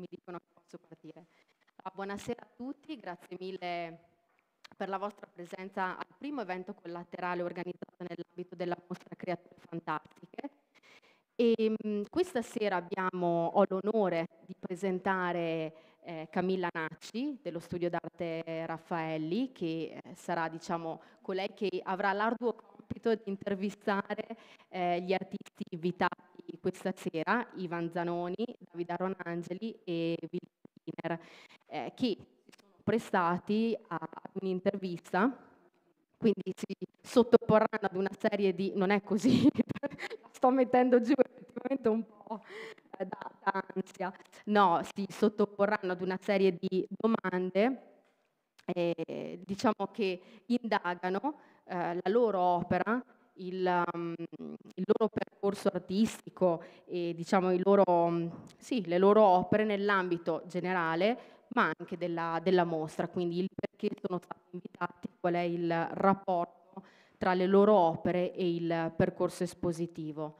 mi dicono che posso partire. Ah, buonasera a tutti, grazie mille per la vostra presenza al primo evento collaterale organizzato nell'ambito della mostra Creature Fantastiche. E, ehm, mh, questa sera abbiamo, ho l'onore di presentare eh, Camilla Nacci dello studio d'arte Raffaelli, che eh, sarà diciamo, colei che avrà l'arduo compito di intervistare eh, gli artisti invitati questa sera, Ivan Zanoni, Davida Ronangeli e Willy eh, che si sono prestati a un'intervista, quindi si sottoporranno ad una serie di... non è così, la sto mettendo giù effettivamente un po' eh, da, da ansia, no, si sottoporranno ad una serie di domande eh, diciamo che indagano eh, la loro opera il, um, il, loro percorso artistico e diciamo loro, um, sì, le loro opere nell'ambito generale, ma anche della, della mostra, quindi il perché sono stati invitati, qual è il rapporto tra le loro opere e il percorso espositivo.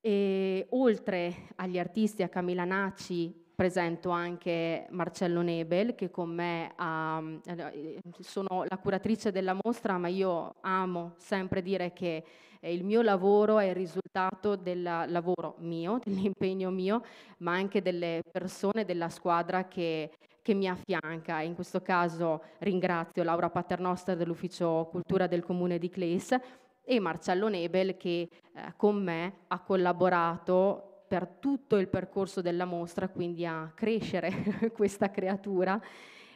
E oltre agli artisti, a Camila Naci presento anche Marcello Nebel che con me ha, sono la curatrice della mostra, ma io amo sempre dire che il mio lavoro è il risultato del lavoro mio, dell'impegno mio, ma anche delle persone della squadra che, che mi affianca. In questo caso ringrazio Laura Paternoster dell'Ufficio Cultura del Comune di Cles e Marcello Nebel che eh, con me ha collaborato per tutto il percorso della mostra, quindi a crescere questa creatura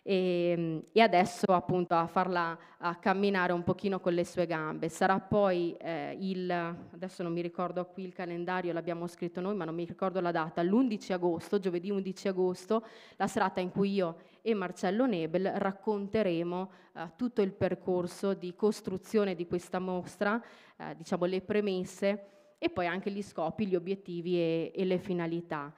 e, ehm, e, adesso appunto a farla a camminare un pochino con le sue gambe. Sarà poi eh, il, adesso non mi ricordo qui il calendario, l'abbiamo scritto noi, ma non mi ricordo la data, l'11 agosto, giovedì 11 agosto, la serata in cui io e Marcello Nebel racconteremo eh, tutto il percorso di costruzione di questa mostra, eh, diciamo le premesse e poi anche gli scopi, gli obiettivi e, e le finalità.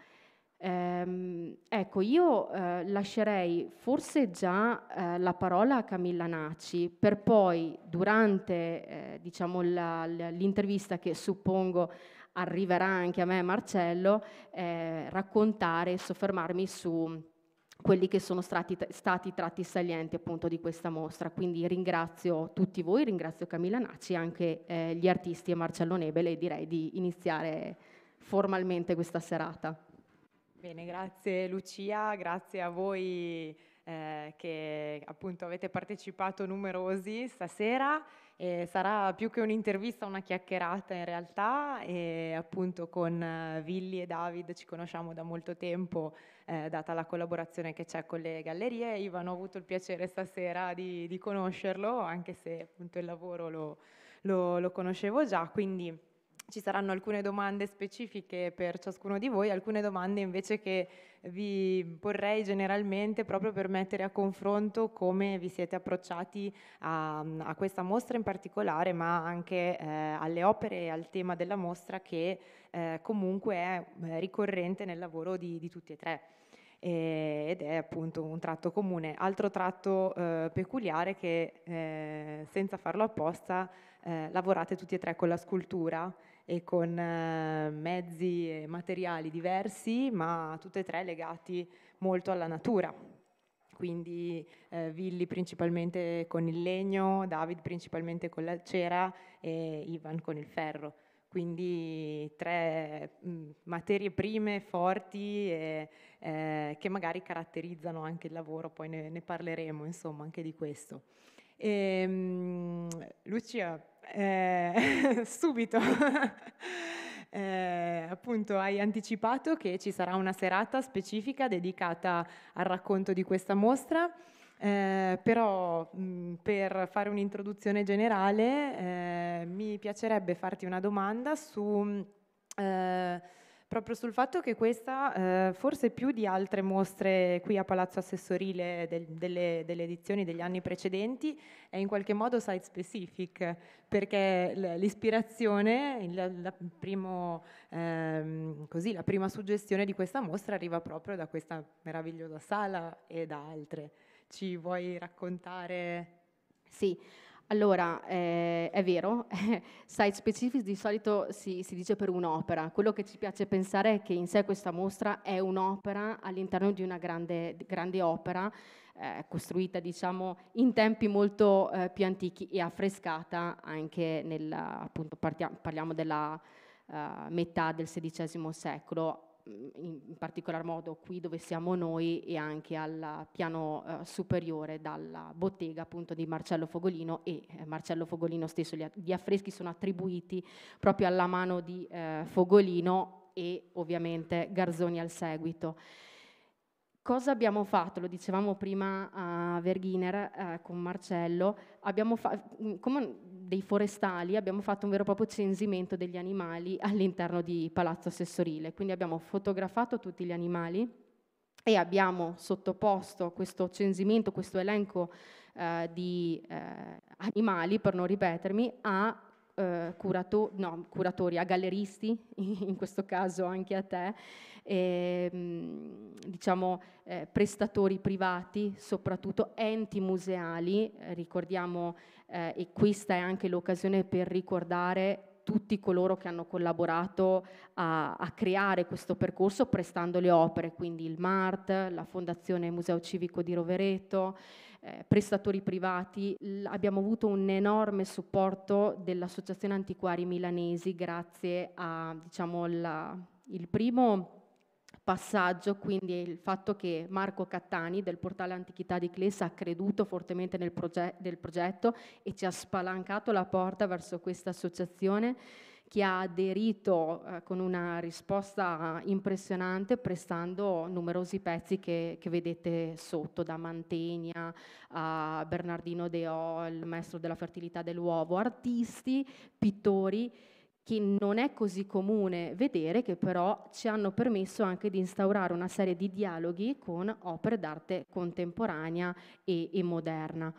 Ehm, ecco, io eh, lascerei forse già eh, la parola a Camilla Naci per poi durante eh, diciamo la, l'intervista che suppongo arriverà anche a me Marcello, eh, raccontare e soffermarmi su quelli che sono stati, stati i tratti salienti appunto di questa mostra. Quindi ringrazio tutti voi, ringrazio Camilla Nacci, anche eh, gli artisti e Marcello Nebele e direi di iniziare formalmente questa serata. Bene, grazie Lucia, grazie a voi eh, che appunto avete partecipato numerosi stasera. Eh, sarà più che un'intervista, una chiacchierata in realtà e appunto con eh, Villi e David ci conosciamo da molto tempo, eh, data la collaborazione che c'è con le gallerie. Ivano, ho avuto il piacere stasera di, di conoscerlo, anche se appunto il lavoro lo, lo, lo conoscevo già, quindi ci saranno alcune domande specifiche per ciascuno di voi, alcune domande invece che vi porrei generalmente proprio per mettere a confronto come vi siete approcciati a, a questa mostra in particolare, ma anche eh, alle opere e al tema della mostra che eh, comunque è eh, ricorrente nel lavoro di, di tutti e tre ed è appunto un tratto comune. Altro tratto eh, peculiare che eh, senza farlo apposta eh, lavorate tutti e tre con la scultura e con eh, mezzi e materiali diversi, ma tutte e tre legati molto alla natura. Quindi eh, Villi principalmente con il legno, David principalmente con la cera e Ivan con il ferro. Quindi tre mh, mm, materie prime forti e, eh, che magari caratterizzano anche il lavoro, poi ne, ne parleremo insomma anche di questo. E, ehm, mh, Lucia eh, subito. Eh, appunto hai anticipato che ci sarà una serata specifica dedicata al racconto di questa mostra, eh, però mh, mm, per fare un'introduzione generale eh, mi piacerebbe farti una domanda su... Mm, eh, proprio sul fatto che questa, eh, forse più di altre mostre qui a Palazzo Assessorile del, delle, delle, edizioni degli anni precedenti, è in qualche modo site specific, perché l'ispirazione, il, la, primo, ehm, così, la prima suggestione di questa mostra arriva proprio da questa meravigliosa sala e da altre. Ci vuoi raccontare? Sì, allora, eh, è vero, site specific di solito si, si dice per un'opera, quello che ci piace pensare è che in sé questa mostra è un'opera all'interno di una grande, grande opera eh, costruita diciamo, in tempi molto eh, più antichi e affrescata anche nel, appunto, parliamo della uh, metà del XVI secolo in particolar modo qui dove siamo noi e anche al piano eh, superiore dalla bottega appunto di Marcello Fogolino e eh, Marcello Fogolino stesso. Gli, gli, affreschi sono attribuiti proprio alla mano di eh, Fogolino e ovviamente Garzoni al seguito. Cosa abbiamo fatto? Lo dicevamo prima a Verghiner eh, con Marcello, abbiamo fa- come dei forestali abbiamo fatto un vero e proprio censimento degli animali all'interno di Palazzo Assessorile, quindi abbiamo fotografato tutti gli animali e abbiamo sottoposto questo censimento, questo elenco eh, di eh, animali, per non ripetermi, a eh, curato- no, curatori, a galleristi, in questo caso anche a te, e, ehm, diciamo eh, prestatori privati, soprattutto enti museali, eh, ricordiamo eh, e questa è anche l'occasione per ricordare tutti coloro che hanno collaborato a, a, creare questo percorso prestando le opere, quindi il MART, la Fondazione Museo Civico di Rovereto, eh, prestatori privati. L- abbiamo avuto un enorme supporto dell'Associazione Antiquari Milanesi grazie a diciamo, la, il primo passaggio, quindi il fatto che Marco Cattani del portale Antichità di Clessa ha creduto fortemente nel, proget- nel progetto e ci ha spalancato la porta verso questa associazione che ha aderito eh, con una risposta impressionante prestando numerosi pezzi che, che vedete sotto, da Mantegna a Bernardino De O, il maestro della fertilità dell'uovo, artisti, pittori che non è così comune vedere, che però ci hanno permesso anche di instaurare una serie di dialoghi con opere d'arte contemporanea e, e moderna.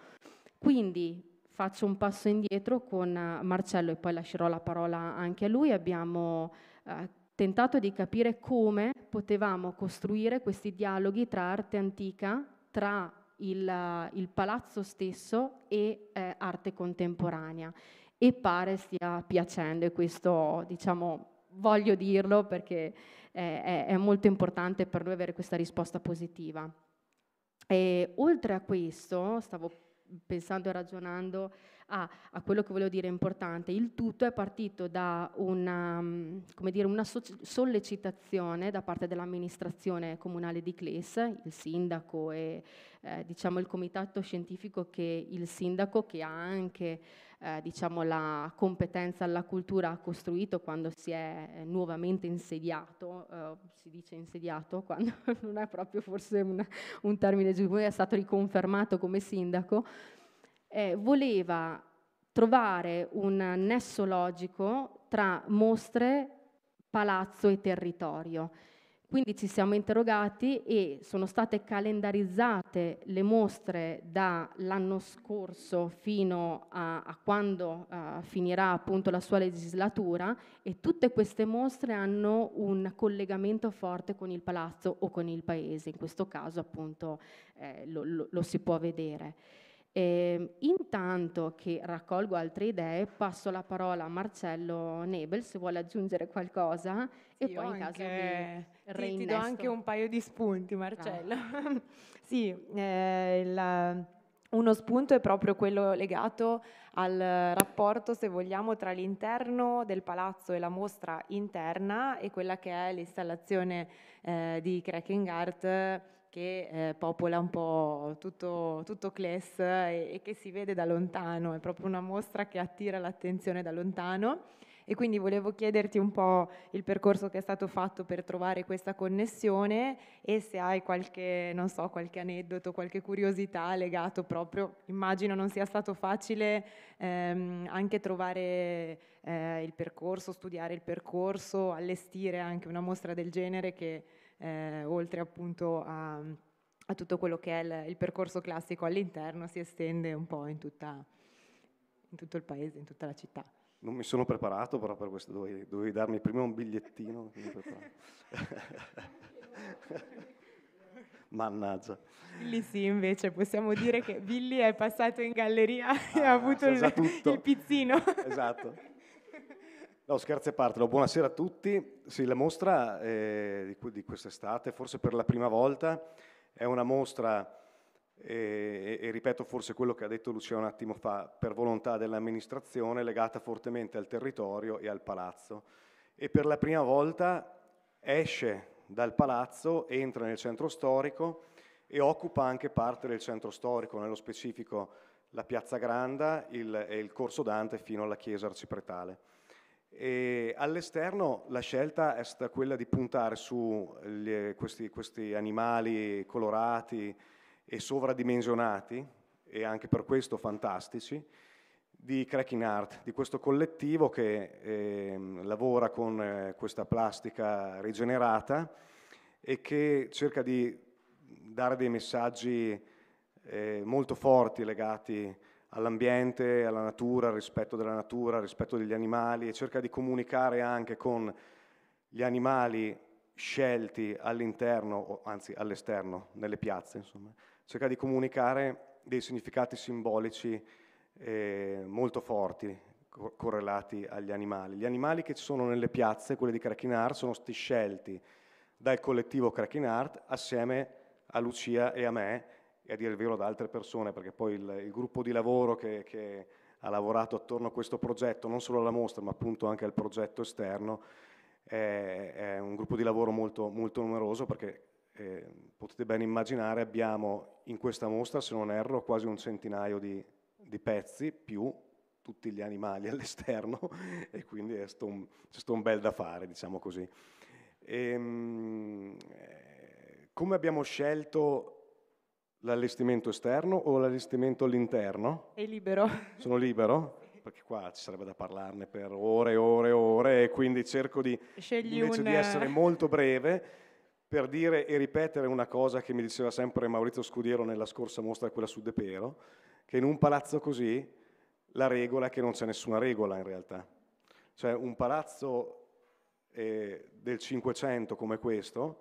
Quindi faccio un passo indietro con eh, Marcello e poi lascerò la parola anche a lui. Abbiamo eh, tentato di capire come potevamo costruire questi dialoghi tra arte antica, tra il, il palazzo stesso e eh, arte contemporanea e pare stia piacendo e questo diciamo voglio dirlo perché eh, è, è molto importante per noi avere questa risposta positiva. E oltre a questo, stavo pensando e ragionando a, a quello che volevo dire importante. Il tutto è partito da una, mm, dire, una so- sollecitazione da parte dell'amministrazione comunale di Cles, il sindaco e eh, diciamo, il comitato scientifico che il sindaco che ha anche eh, diciamo, la competenza alla cultura ha costruito quando si è eh, nuovamente insediato, eh, si dice insediato quando non è proprio forse un, un termine giusto, è stato riconfermato come sindaco, eh, voleva trovare un nesso logico tra mostre, palazzo e territorio. Quindi ci siamo interrogati e sono state calendarizzate le mostre dall'anno scorso fino a, a quando uh, finirà appunto la sua legislatura e tutte queste mostre hanno un collegamento forte con il palazzo o con il paese, in questo caso appunto eh, lo, lo, lo si può vedere. Eh, intanto che raccolgo altre idee, passo la parola a Marcello Nebel se vuole aggiungere qualcosa sì, e poi in caso anche... mi ti, ti do anche un paio di spunti, Marcello. Ah. sì, eh, la... Uno spunto è proprio quello legato al rapporto, se vogliamo, tra l'interno del palazzo e la mostra interna e quella che è l'installazione eh, di Cracking Art che eh, popola un po' tutto, tutto Cles eh, e, e che si vede da lontano, è proprio una mostra che attira l'attenzione da lontano e quindi volevo chiederti un po' il percorso che è stato fatto per trovare questa connessione e se hai qualche, non so, qualche aneddoto, qualche curiosità legato proprio, immagino non sia stato facile ehm, anche trovare eh, il percorso, studiare il percorso, allestire anche una mostra del genere che eh, oltre appunto a a tutto quello che è il, il, percorso classico all'interno si estende un po' in, tutta, in tutto il paese, in tutta la città. Non mi sono preparato però per questo, dovevi, dovevi darmi prima un bigliettino. Mannaggia. Billy sì, invece possiamo dire che Billy è passato in galleria ah, e ha avuto il, il, pizzino. Esatto. No, scherzi a parte, no, buonasera a tutti. Sì, la mostra eh, di, di quest'estate, forse per la prima volta, è una mostra e, e, ripeto forse quello che ha detto Lucia un attimo fa, per volontà dell'amministrazione legata fortemente al territorio e al palazzo. E per la prima volta esce dal palazzo, entra nel centro storico e occupa anche parte del centro storico, nello specifico la Piazza Granda il, e il Corso Dante fino alla Chiesa Arcipretale. all'esterno la scelta è stata quella di puntare su gli, eh, questi, questi animali colorati, e sovradimensionati, e anche per questo fantastici, di Cracking Art, di questo collettivo che eh, lavora con eh, questa plastica rigenerata e che cerca di dare dei messaggi eh, molto forti legati all'ambiente, alla natura, al rispetto della natura, al rispetto degli animali e cerca di comunicare anche con gli animali scelti all'interno, anzi all'esterno, nelle piazze, insomma, cerca di comunicare dei significati simbolici eh, molto forti co- correlati agli animali. Gli animali che ci sono nelle piazze, quelli di Kraken Art, sono stati scelti dal collettivo Kraken Art assieme a Lucia e a me e a dire il vero ad altre persone, perché poi il, il gruppo di lavoro che, che ha lavorato attorno a questo progetto, non solo alla mostra, ma appunto anche al progetto esterno, è, un gruppo di lavoro molto, molto numeroso perché eh, potete ben immaginare abbiamo in questa mostra, se non erro, quasi un centinaio di, di pezzi più tutti gli animali all'esterno e quindi è stato un, un, bel da fare, diciamo così. E, ehm, come abbiamo scelto l'allestimento esterno o l'allestimento all'interno? È libero. Sono libero? Perché qua ci sarebbe da parlarne per ore e ore e ore e quindi cerco di, Scegli invece un... di essere molto breve per dire e ripetere una cosa che mi diceva sempre Maurizio Scudiero nella scorsa mostra, quella su De Pero, che in un palazzo così la regola è che non c'è nessuna regola in realtà. Cioè un palazzo eh, del Cinquecento come questo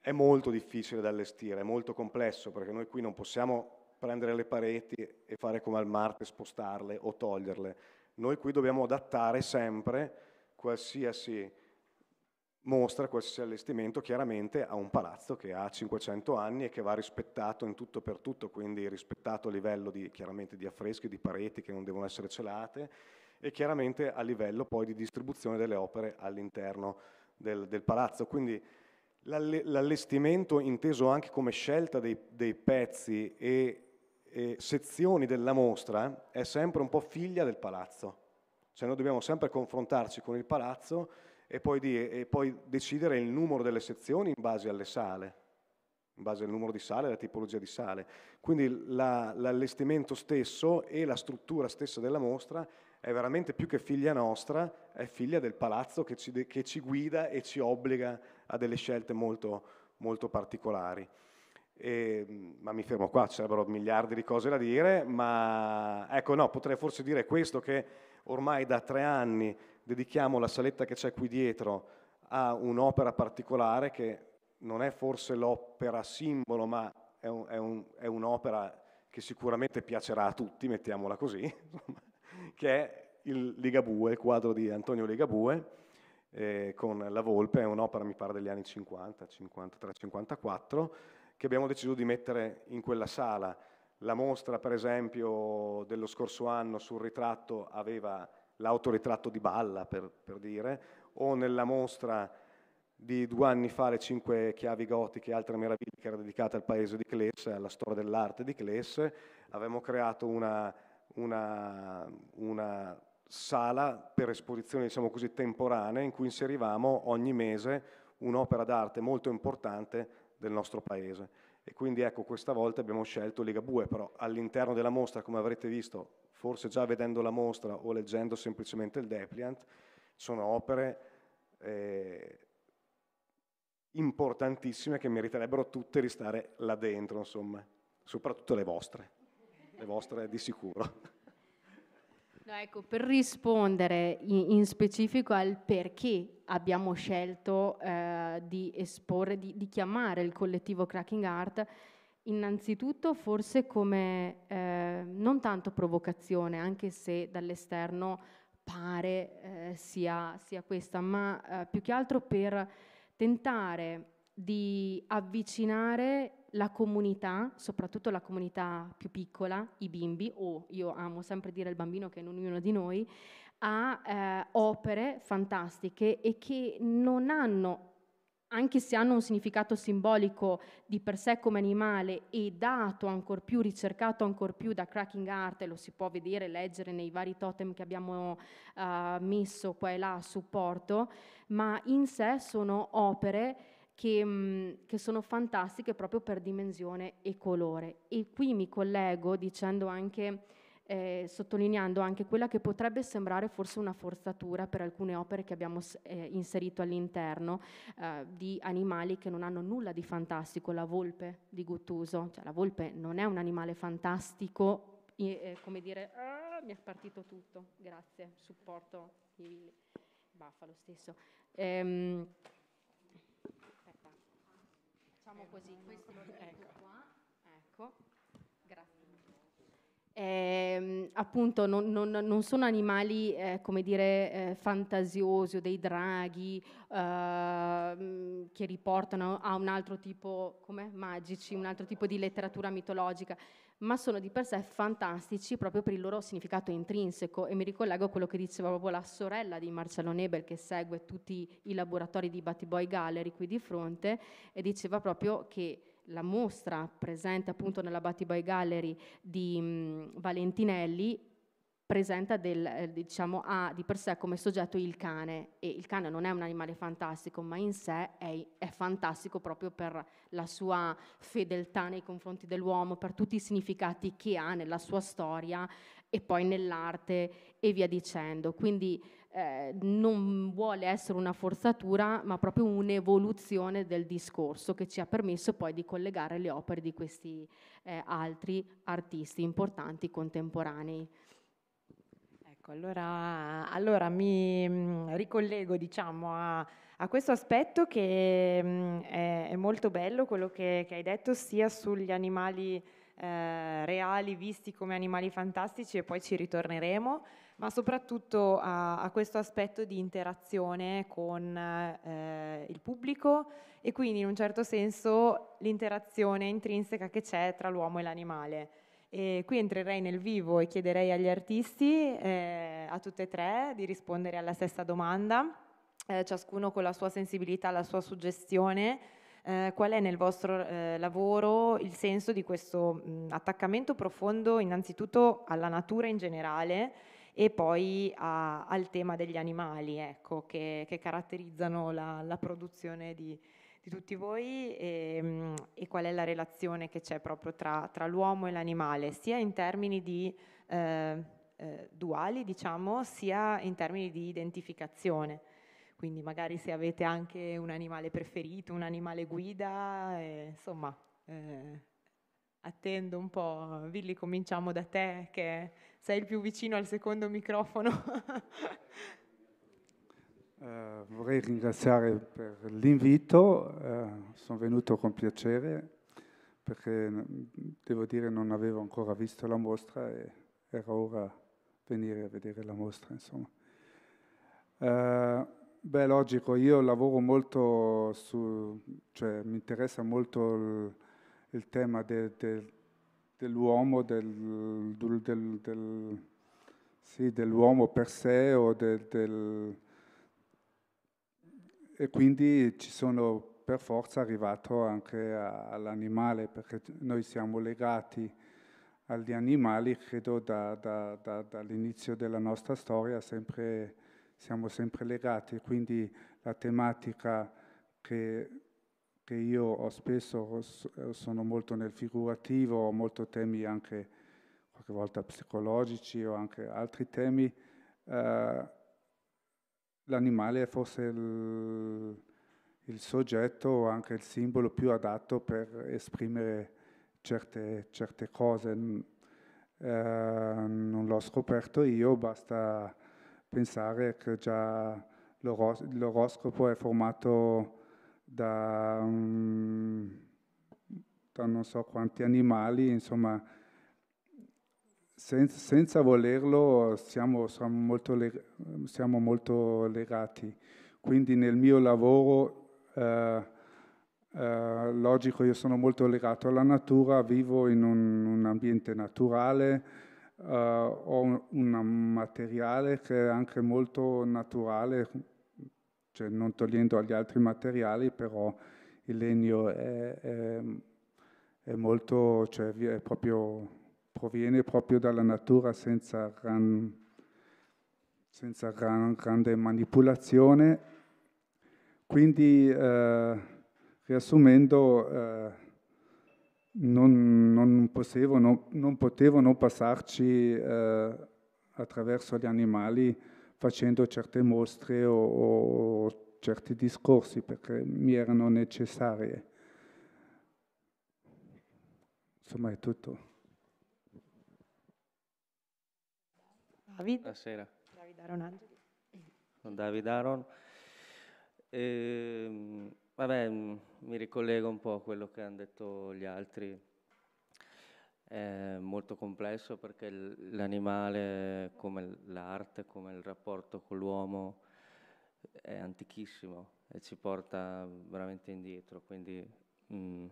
è molto difficile da allestire, è molto complesso, perché noi qui non possiamo prendere le pareti e fare come al Marte, spostarle o toglierle. Noi qui dobbiamo adattare sempre qualsiasi mostra qualsiasi allestimento chiaramente a un palazzo che ha 500 anni e che va rispettato in tutto per tutto, quindi rispettato a livello di, chiaramente di affreschi, di pareti che non devono essere celate e chiaramente a livello poi di distribuzione delle opere all'interno del, del palazzo. Quindi l'allestimento inteso anche come scelta dei, dei pezzi e, e sezioni della mostra è sempre un po' figlia del palazzo, cioè noi dobbiamo sempre confrontarci con il palazzo e poi, di, e poi decidere il numero delle sezioni in base alle sale in base al numero di sale e alla tipologia di sale. Quindi la, l'allestimento stesso e la struttura stessa della mostra è veramente più che figlia nostra, è figlia del palazzo che ci, che ci guida e ci obbliga a delle scelte molto, molto particolari. E, ma mi fermo qua, ci sarebbero miliardi di cose da dire, ma ecco no, potrei forse dire questo che ormai da tre anni dedichiamo la saletta che c'è qui dietro a un'opera particolare che non è forse l'opera simbolo, ma è, un, è, un, è un'opera che sicuramente piacerà a tutti, mettiamola così, che è il Ligabue, il quadro di Antonio Ligabue eh, con La Volpe, è un'opera mi pare degli anni 50, 53, 54, che abbiamo deciso di mettere in quella sala. La mostra, per esempio, dello scorso anno sul ritratto aveva l'autoritratto di Balla, per, per, dire, o nella mostra di due anni fa le cinque chiavi gotiche e altre meraviglie che era dedicata al paese di Cles, alla storia dell'arte di Cles, avevamo creato una, una, una sala per esposizioni diciamo così, temporanee in cui inserivamo ogni mese un'opera d'arte molto importante del nostro paese. E quindi ecco, questa volta abbiamo scelto Ligabue, però all'interno della mostra, come avrete visto, forse già vedendo la mostra o leggendo semplicemente il Depliant, sono opere eh, importantissime che meriterebbero tutte di stare là dentro, insomma, soprattutto le vostre, le vostre di sicuro. No, ecco, per rispondere in, in, specifico al perché abbiamo scelto eh, di esporre, di, di chiamare il collettivo Cracking Art, Innanzitutto forse come eh, non tanto provocazione, anche se dall'esterno pare eh, sia, sia, questa, ma eh, più che altro per tentare di avvicinare la comunità, soprattutto la comunità più piccola, i bimbi, o io amo sempre dire il bambino che è in ognuno di noi, a eh, opere fantastiche e che non hanno anche se hanno un significato simbolico di per sé come animale e dato ancor più, ricercato ancor più da Cracking Art, e lo si può vedere, leggere nei vari totem che abbiamo eh, messo qua e là a supporto, ma in sé sono opere che, mh, che sono fantastiche proprio per dimensione e colore. E qui mi collego dicendo anche eh, sottolineando anche quella che potrebbe sembrare forse una forzatura per alcune opere che abbiamo eh, inserito all'interno eh, di animali che non hanno nulla di fantastico, la volpe di Guttuso, cioè la volpe non è un animale fantastico, eh, come dire, ah, mi è partito tutto, grazie, supporto i baffa lo stesso. Ehm, aspetta, facciamo così, questo, ecco. ecco eh, appunto non, non, non, sono animali eh, come dire eh, fantasiosi o dei draghi ehm, che riportano a un altro tipo come magici, un altro tipo di letteratura mitologica, ma sono di per sé fantastici proprio per il loro significato intrinseco e mi ricollego a quello che diceva proprio la sorella di Marcello Nebel che segue tutti i laboratori di Battiboy Gallery qui di fronte e diceva proprio che la mostra presente appunto nella Battibai Gallery di mh, mm, Valentinelli presenta del, eh, diciamo, ha di per sé come soggetto il cane e il cane non è un animale fantastico ma in sé è, è, fantastico proprio per la sua fedeltà nei confronti dell'uomo, per tutti i significati che ha nella sua storia e poi nell'arte e via dicendo. Quindi eh, non vuole essere una forzatura, ma proprio un'evoluzione del discorso che ci ha permesso poi di collegare le opere di questi eh, altri artisti importanti contemporanei. Ecco, allora, allora mi mh, mm, ricollego diciamo, a, a, questo aspetto che mh, mm, è, è, molto bello quello che, che hai detto sia sugli animali eh, reali visti come animali fantastici e poi ci ritorneremo, ma soprattutto a, a questo aspetto di interazione con eh, il pubblico e quindi in un certo senso l'interazione intrinseca che c'è tra l'uomo e l'animale. E qui entrerei nel vivo e chiederei agli artisti, eh, a tutte e tre, di rispondere alla stessa domanda, eh, ciascuno con la sua sensibilità, la sua suggestione. Eh, qual è nel vostro eh, lavoro il senso di questo mh, attaccamento profondo innanzitutto alla natura in generale e poi a, al tema degli animali ecco, che, che, caratterizzano la, la produzione di, di, tutti voi e, ehm, e, qual è la relazione che c'è proprio tra, tra l'uomo e l'animale, sia in termini di... Eh, eh, duali, diciamo, sia in termini di identificazione. Quindi magari se avete anche un animale preferito, un animale guida, eh, insomma, eh, attendo un po'. Villi, cominciamo da te, che sei il più vicino al secondo microfono. uh, vorrei ringraziare per l'invito, uh, sono venuto con piacere perché mm, devo dire non avevo ancora visto la mostra e era ora venire a vedere la mostra, insomma. Uh, beh, logico, io lavoro molto su, cioè mi interessa molto il, il tema de, de, dell'uomo, del, del, del, sì, dell'uomo per sé o del, e quindi ci sono per forza arrivato anche a, all'animale perché noi siamo legati agli animali credo da, da, da, dall'inizio della nostra storia sempre, siamo sempre legati quindi la tematica che che io ho spesso eh, sono molto nel figurativo, ho molto temi anche qualche volta psicologici o anche altri temi, eh, l'animale è forse il, il soggetto o anche il simbolo più adatto per esprimere certe, certe cose. Mm, eh, non l'ho scoperto io, basta pensare che già l'oros- l'oroscopo è formato da, um, da non so quanti animali, insomma, senza, senza volerlo siamo, siamo, molto leg- siamo, molto legati. Quindi nel mio lavoro, eh, eh, logico, io sono molto legato alla natura, vivo in un, un ambiente naturale, eh, ho un, un materiale che è anche molto naturale, cioè non togliendo agli altri materiali, però il legno è, è, è molto, cioè è proprio, proviene proprio dalla natura senza, gran, senza gran, grande manipolazione. Quindi, eh, riassumendo, eh, non, non, potevo, non, non, potevo, non, passarci eh, attraverso gli animali facendo certe mostre o, o certi discorsi perché mi erano necessarie. Insomma è tutto. David. Buonasera. David Aron Angeli. David Aron. Ehm, vabbè, mi ricollego un po' a quello che hanno detto gli altri. È molto complesso perché l'animale, come l'arte, come il rapporto con l'uomo, è antichissimo e ci porta veramente indietro. Quindi mm,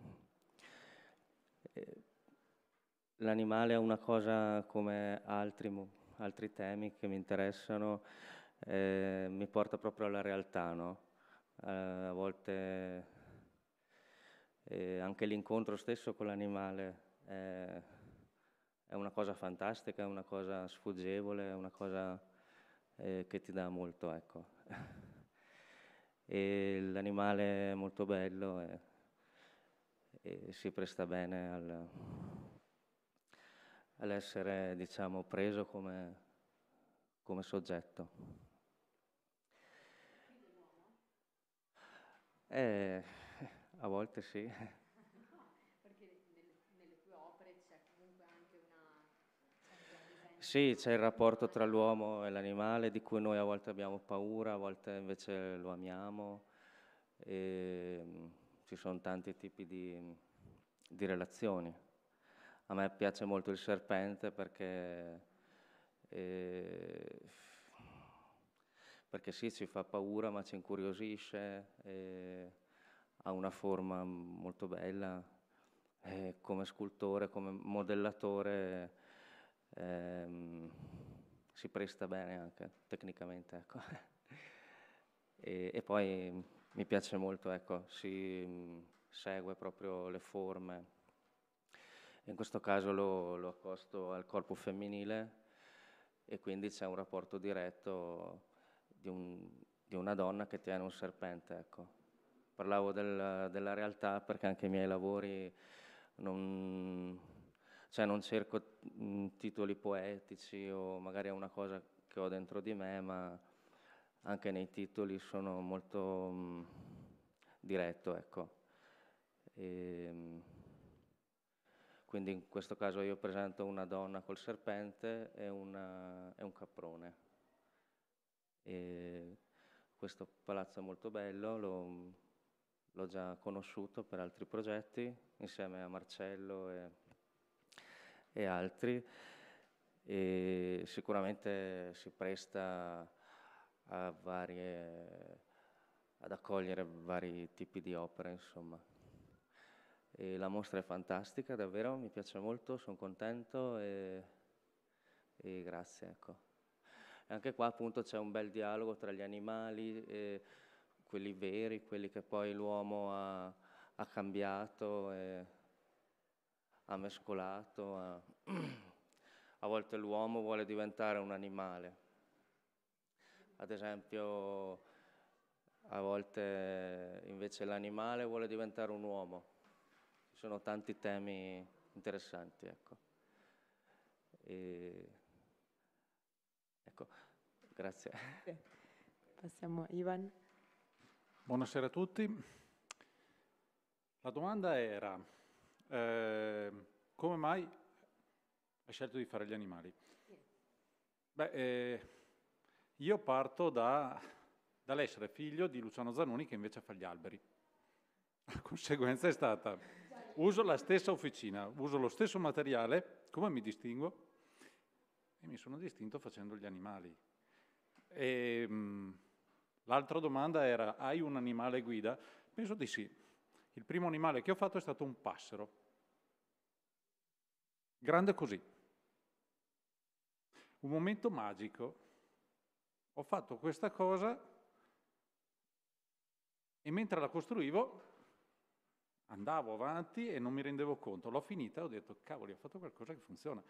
eh, l'animale è una cosa come altri, altri temi che mi interessano, eh, mi porta proprio alla realtà, no? eh, a volte eh, anche l'incontro stesso con l'animale eh, è una cosa fantastica, è una cosa sfuggevole, è una cosa eh, che ti dà molto, ecco. e l'animale è molto bello e, e si presta bene al, all'essere, diciamo, preso come, come soggetto. Eh, a volte sì. Sì, c'è il rapporto tra l'uomo e l'animale di cui noi a volte abbiamo paura, a volte invece lo amiamo. E, ehm, ci sono tanti tipi di, di relazioni. A me piace molto il serpente perché, eh, perché sì, ci fa paura ma ci incuriosisce, eh, ha una forma molto bella, eh, come scultore, come modellatore ehm, si presta bene anche tecnicamente. Ecco. e, e, poi mi piace molto, ecco, si mm, segue proprio le forme. In questo caso lo, lo accosto al corpo femminile e quindi c'è un rapporto diretto di, un, di, una donna che tiene un serpente. Ecco. Parlavo del, della realtà perché anche i miei lavori non, cioè non cerco mhmm, titoli poetici o magari è una cosa che ho dentro di me, ma anche nei titoli sono molto mhmm, diretto, ecco. E, ehm, quindi in questo caso io presento una donna col serpente e, una, e un caprone. E questo palazzo è molto bello, lo, l'ho già conosciuto per altri progetti, insieme a Marcello e e altri e sicuramente si presta varie, ad accogliere vari tipi di opere. Insomma. E la mostra è fantastica, davvero, mi piace molto, sono contento e, e grazie. Ecco. E anche qua appunto c'è un bel dialogo tra gli animali, quelli veri, quelli che poi l'uomo ha, ha cambiato. E, ha mescolato. A, a volte l'uomo vuole diventare un animale. Ad esempio, a volte invece l'animale vuole diventare un uomo. Ci sono tanti temi interessanti, ecco. E, ecco, grazie. Passiamo a Ivan. Buonasera a tutti. La domanda era Ehm, come mai hai scelto di fare gli animali? Beh, eh, io parto da, dall'essere figlio di Luciano Zanoni che invece fa gli alberi. La conseguenza è stata, uso la stessa officina, uso lo stesso materiale, come mi distingo? E mi sono distinto facendo gli animali. E, ehm, mh, l'altra domanda era, hai un animale guida? Penso di sì. Il primo animale che ho fatto è stato un passero Grande così. Un momento magico. Ho fatto questa cosa e mentre la costruivo andavo avanti e non mi rendevo conto. L'ho finita e ho detto, cavoli, ho fatto qualcosa che funziona.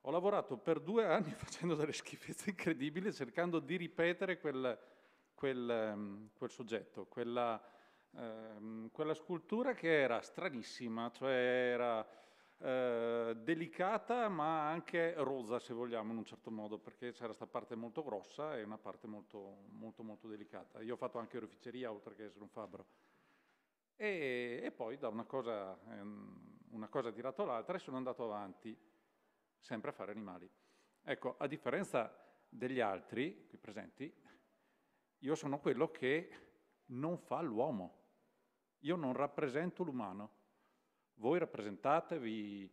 Ho lavorato per due anni facendo delle schifezze incredibili, cercando di ripetere quel, quel, ehm, quel soggetto, quella, ehm, quella, scultura che era stranissima, cioè era eh, delicata ma anche rosa se vogliamo in un certo modo perché c'era questa parte molto grossa e una parte molto molto molto delicata. Io ho fatto anche oreficeria oltre che essere un fabbro. E, e poi da una cosa, ehm, una cosa tirato l'altra e sono andato avanti sempre a fare animali. Ecco, a differenza degli altri qui presenti, io sono quello che non fa l'uomo. Io non rappresento l'umano. Voi rappresentate, vi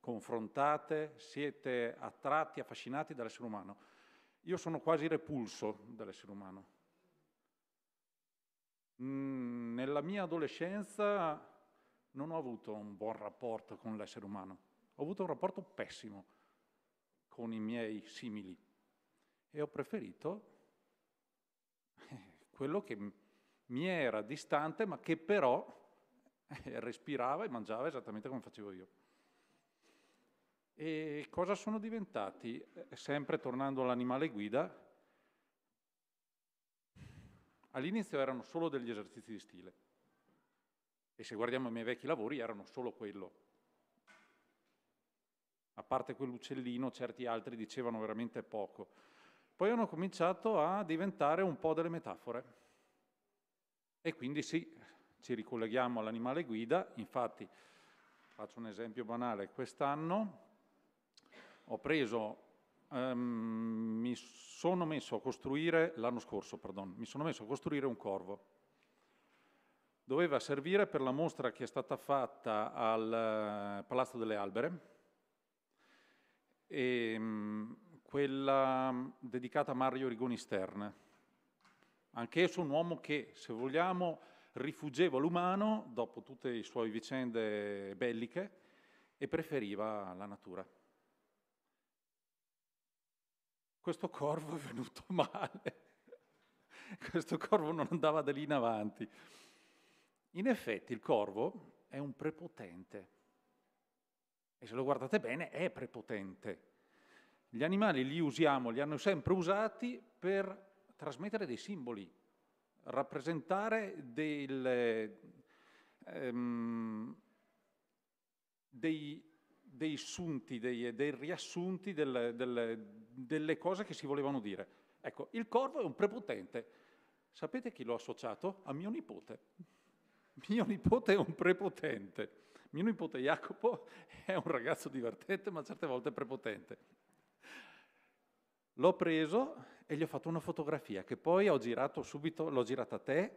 confrontate, siete attratti, affascinati dall'essere umano. Io sono quasi repulso dall'essere umano. Mm, nella mia adolescenza non ho avuto un buon rapporto con l'essere umano, ho avuto un rapporto pessimo con i miei simili e ho preferito eh, quello che mi era distante ma che però respirava e mangiava esattamente come facevo io. E cosa sono diventati? Eh, sempre tornando all'animale guida, all'inizio erano solo degli esercizi di stile. E se guardiamo i miei vecchi lavori erano solo quello. A parte quell'uccellino, certi altri dicevano veramente poco. Poi hanno cominciato a diventare un po' delle metafore. E quindi sì, ci ricolleghiamo all'animale guida, infatti faccio un esempio banale, quest'anno ho preso, ehm, mi sono messo a costruire, l'anno scorso, perdon, mi sono messo a costruire un corvo. Doveva servire per la mostra che è stata fatta al eh, Palazzo delle Albere, e, ehm, quella mm, dedicata a Mario Rigoni Stern, anch'esso un uomo che, se vogliamo, rifuggeva l'umano dopo tutte le sue vicende belliche e preferiva la natura. Questo corvo è venuto male, questo corvo non andava da lì in avanti. In effetti il corvo è un prepotente. E se lo guardate bene è prepotente. Gli animali li usiamo, li hanno sempre usati per trasmettere dei simboli, rappresentare del, ehm, dei, dei, sunti, dei, dei riassunti del, del, delle cose che si volevano dire. Ecco, il corvo è un prepotente. Sapete chi l'ho associato? A mio nipote. Mio nipote è un prepotente. Mio nipote Jacopo è un ragazzo divertente, ma certe volte prepotente. L'ho preso e gli ho fatto una fotografia che poi ho girato subito, l'ho girata a te,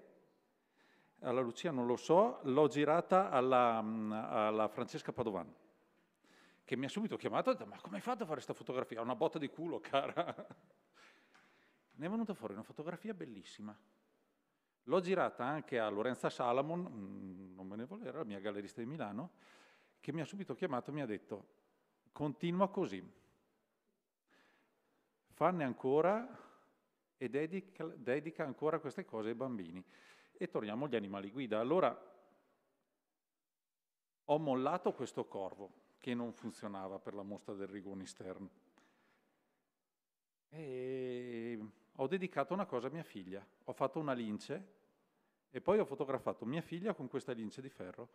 alla Lucia non lo so, l'ho girata alla, mm, alla Francesca Padovan, che mi ha subito chiamato e ha detto ma come hai fatto a fare questa fotografia? Una botta di culo, cara. Ne è venuta fuori una fotografia bellissima. L'ho girata anche a Lorenza Salamon, mm, non me ne voleva, la mia gallerista di Milano, che mi ha subito chiamato e mi ha detto continua così, fanne ancora e dedica, dedica ancora queste cose ai bambini. E torniamo agli animali guida. Allora ho mollato questo corvo che non funzionava per la mostra del rigone esterno. E ho dedicato una cosa a mia figlia. Ho fatto una lince e poi ho fotografato mia figlia con questa lince di ferro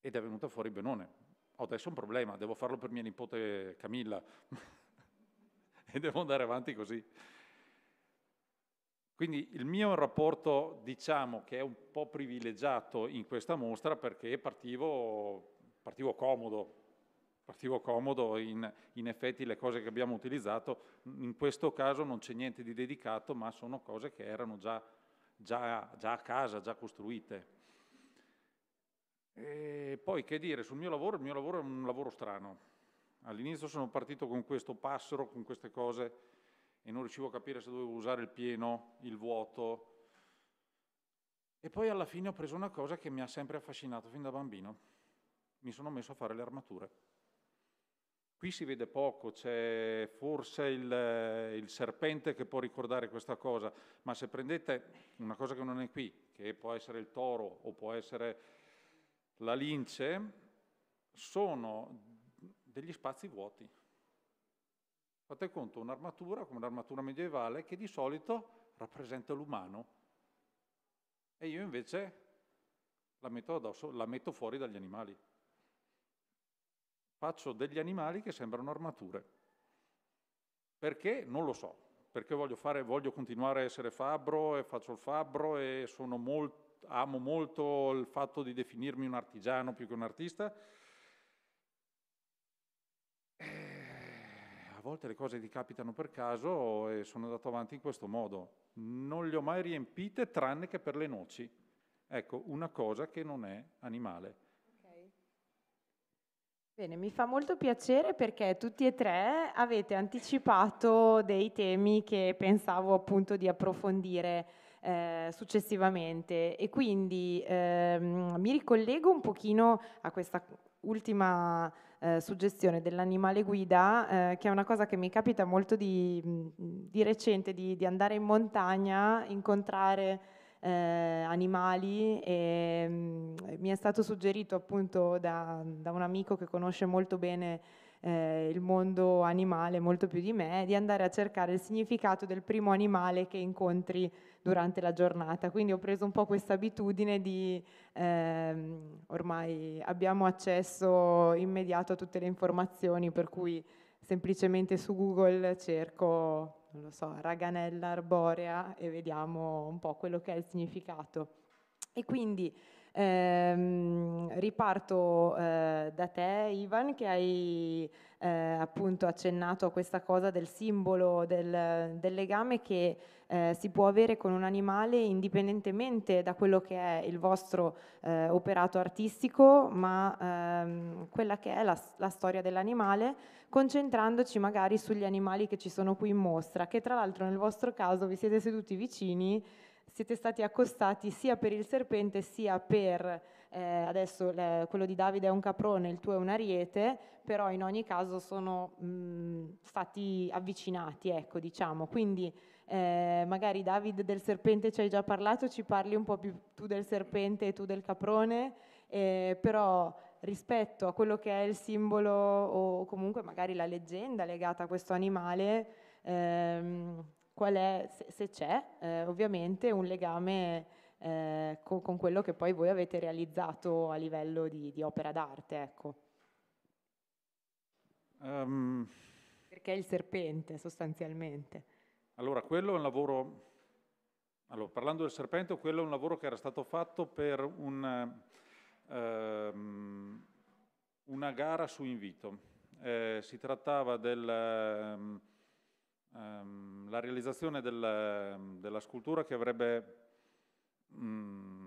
ed è venuta fuori benone. Ho adesso un problema, devo farlo per mia nipote Camilla. devo andare avanti così. Quindi il mio rapporto, diciamo, che è un po' privilegiato in questa mostra perché partivo, partivo comodo, partivo comodo, in, in, effetti le cose che abbiamo utilizzato, in questo caso non c'è niente di dedicato, ma sono cose che erano già, già, già a casa, già costruite. E poi che dire, sul mio lavoro, il mio lavoro è un lavoro strano, All'inizio sono partito con questo passero, con queste cose, e non riuscivo a capire se dovevo usare il pieno, il vuoto. E poi alla fine ho preso una cosa che mi ha sempre affascinato fin da bambino. Mi sono messo a fare le armature. Qui si vede poco, c'è forse il, il, serpente che può ricordare questa cosa, ma se prendete una cosa che non è qui, che può essere il toro o può essere la lince, sono degli spazi vuoti. Fate conto, un'armatura come un'armatura medievale che di solito rappresenta l'umano e io invece la metto, addosso, la metto fuori dagli animali. Faccio degli animali che sembrano armature. Perché? Non lo so. Perché voglio, fare, voglio continuare a essere fabbro e faccio il fabbro e molt, amo molto il fatto di definirmi un artigiano più che un artista volte le cose ti capitano per caso e sono andato avanti in questo modo. Non le ho mai riempite tranne che per le noci. Ecco, una cosa che non è animale. Bene, mi fa molto piacere perché tutti e tre avete anticipato dei temi che pensavo appunto di approfondire eh, successivamente e quindi ehm, mi ricollego un pochino a questa ultima eh, suggestione dell'animale guida, eh, che è una cosa che mi capita molto di, mm, di recente, di, di, andare in montagna, incontrare eh, animali e mh, mm, mi è stato suggerito appunto da, da un amico che conosce molto bene eh, il mondo animale, molto più di me, di andare a cercare il significato del primo animale che incontri durante la giornata. Quindi ho preso un po' questa abitudine di ehm, ormai abbiamo accesso immediato a tutte le informazioni, per cui semplicemente su Google cerco, non lo so, raganella arborea e vediamo un po' quello che è il significato. E quindi ehm, riparto eh, da te, Ivan, che hai eh, appunto accennato a questa cosa del simbolo, del, del legame che eh, si può avere con un animale indipendentemente da quello che è il vostro eh, operato artistico, ma ehm, quella che è la, la storia dell'animale, concentrandoci magari sugli animali che ci sono qui in mostra, che tra l'altro nel vostro caso vi siete seduti vicini siete stati accostati sia per il serpente sia per, eh, adesso le, quello di Davide è un caprone, il tuo è un ariete, però in ogni caso sono mh, mm, stati avvicinati, ecco diciamo. Quindi eh, magari Davide del serpente ci hai già parlato, ci parli un po' più tu del serpente e tu del caprone, eh, però rispetto a quello che è il simbolo o comunque magari la leggenda legata a questo animale, ehm, qual è, se, se c'è eh, ovviamente un legame eh, con, con, quello che poi voi avete realizzato a livello di, di opera d'arte. Ecco. Um, Perché è il serpente sostanzialmente. Allora, quello è un lavoro, allora, parlando del serpente, quello è un lavoro che era stato fatto per un... Um, una gara su invito. Eh, si trattava del, um, ehm, la realizzazione del, della scultura che avrebbe mh, mm,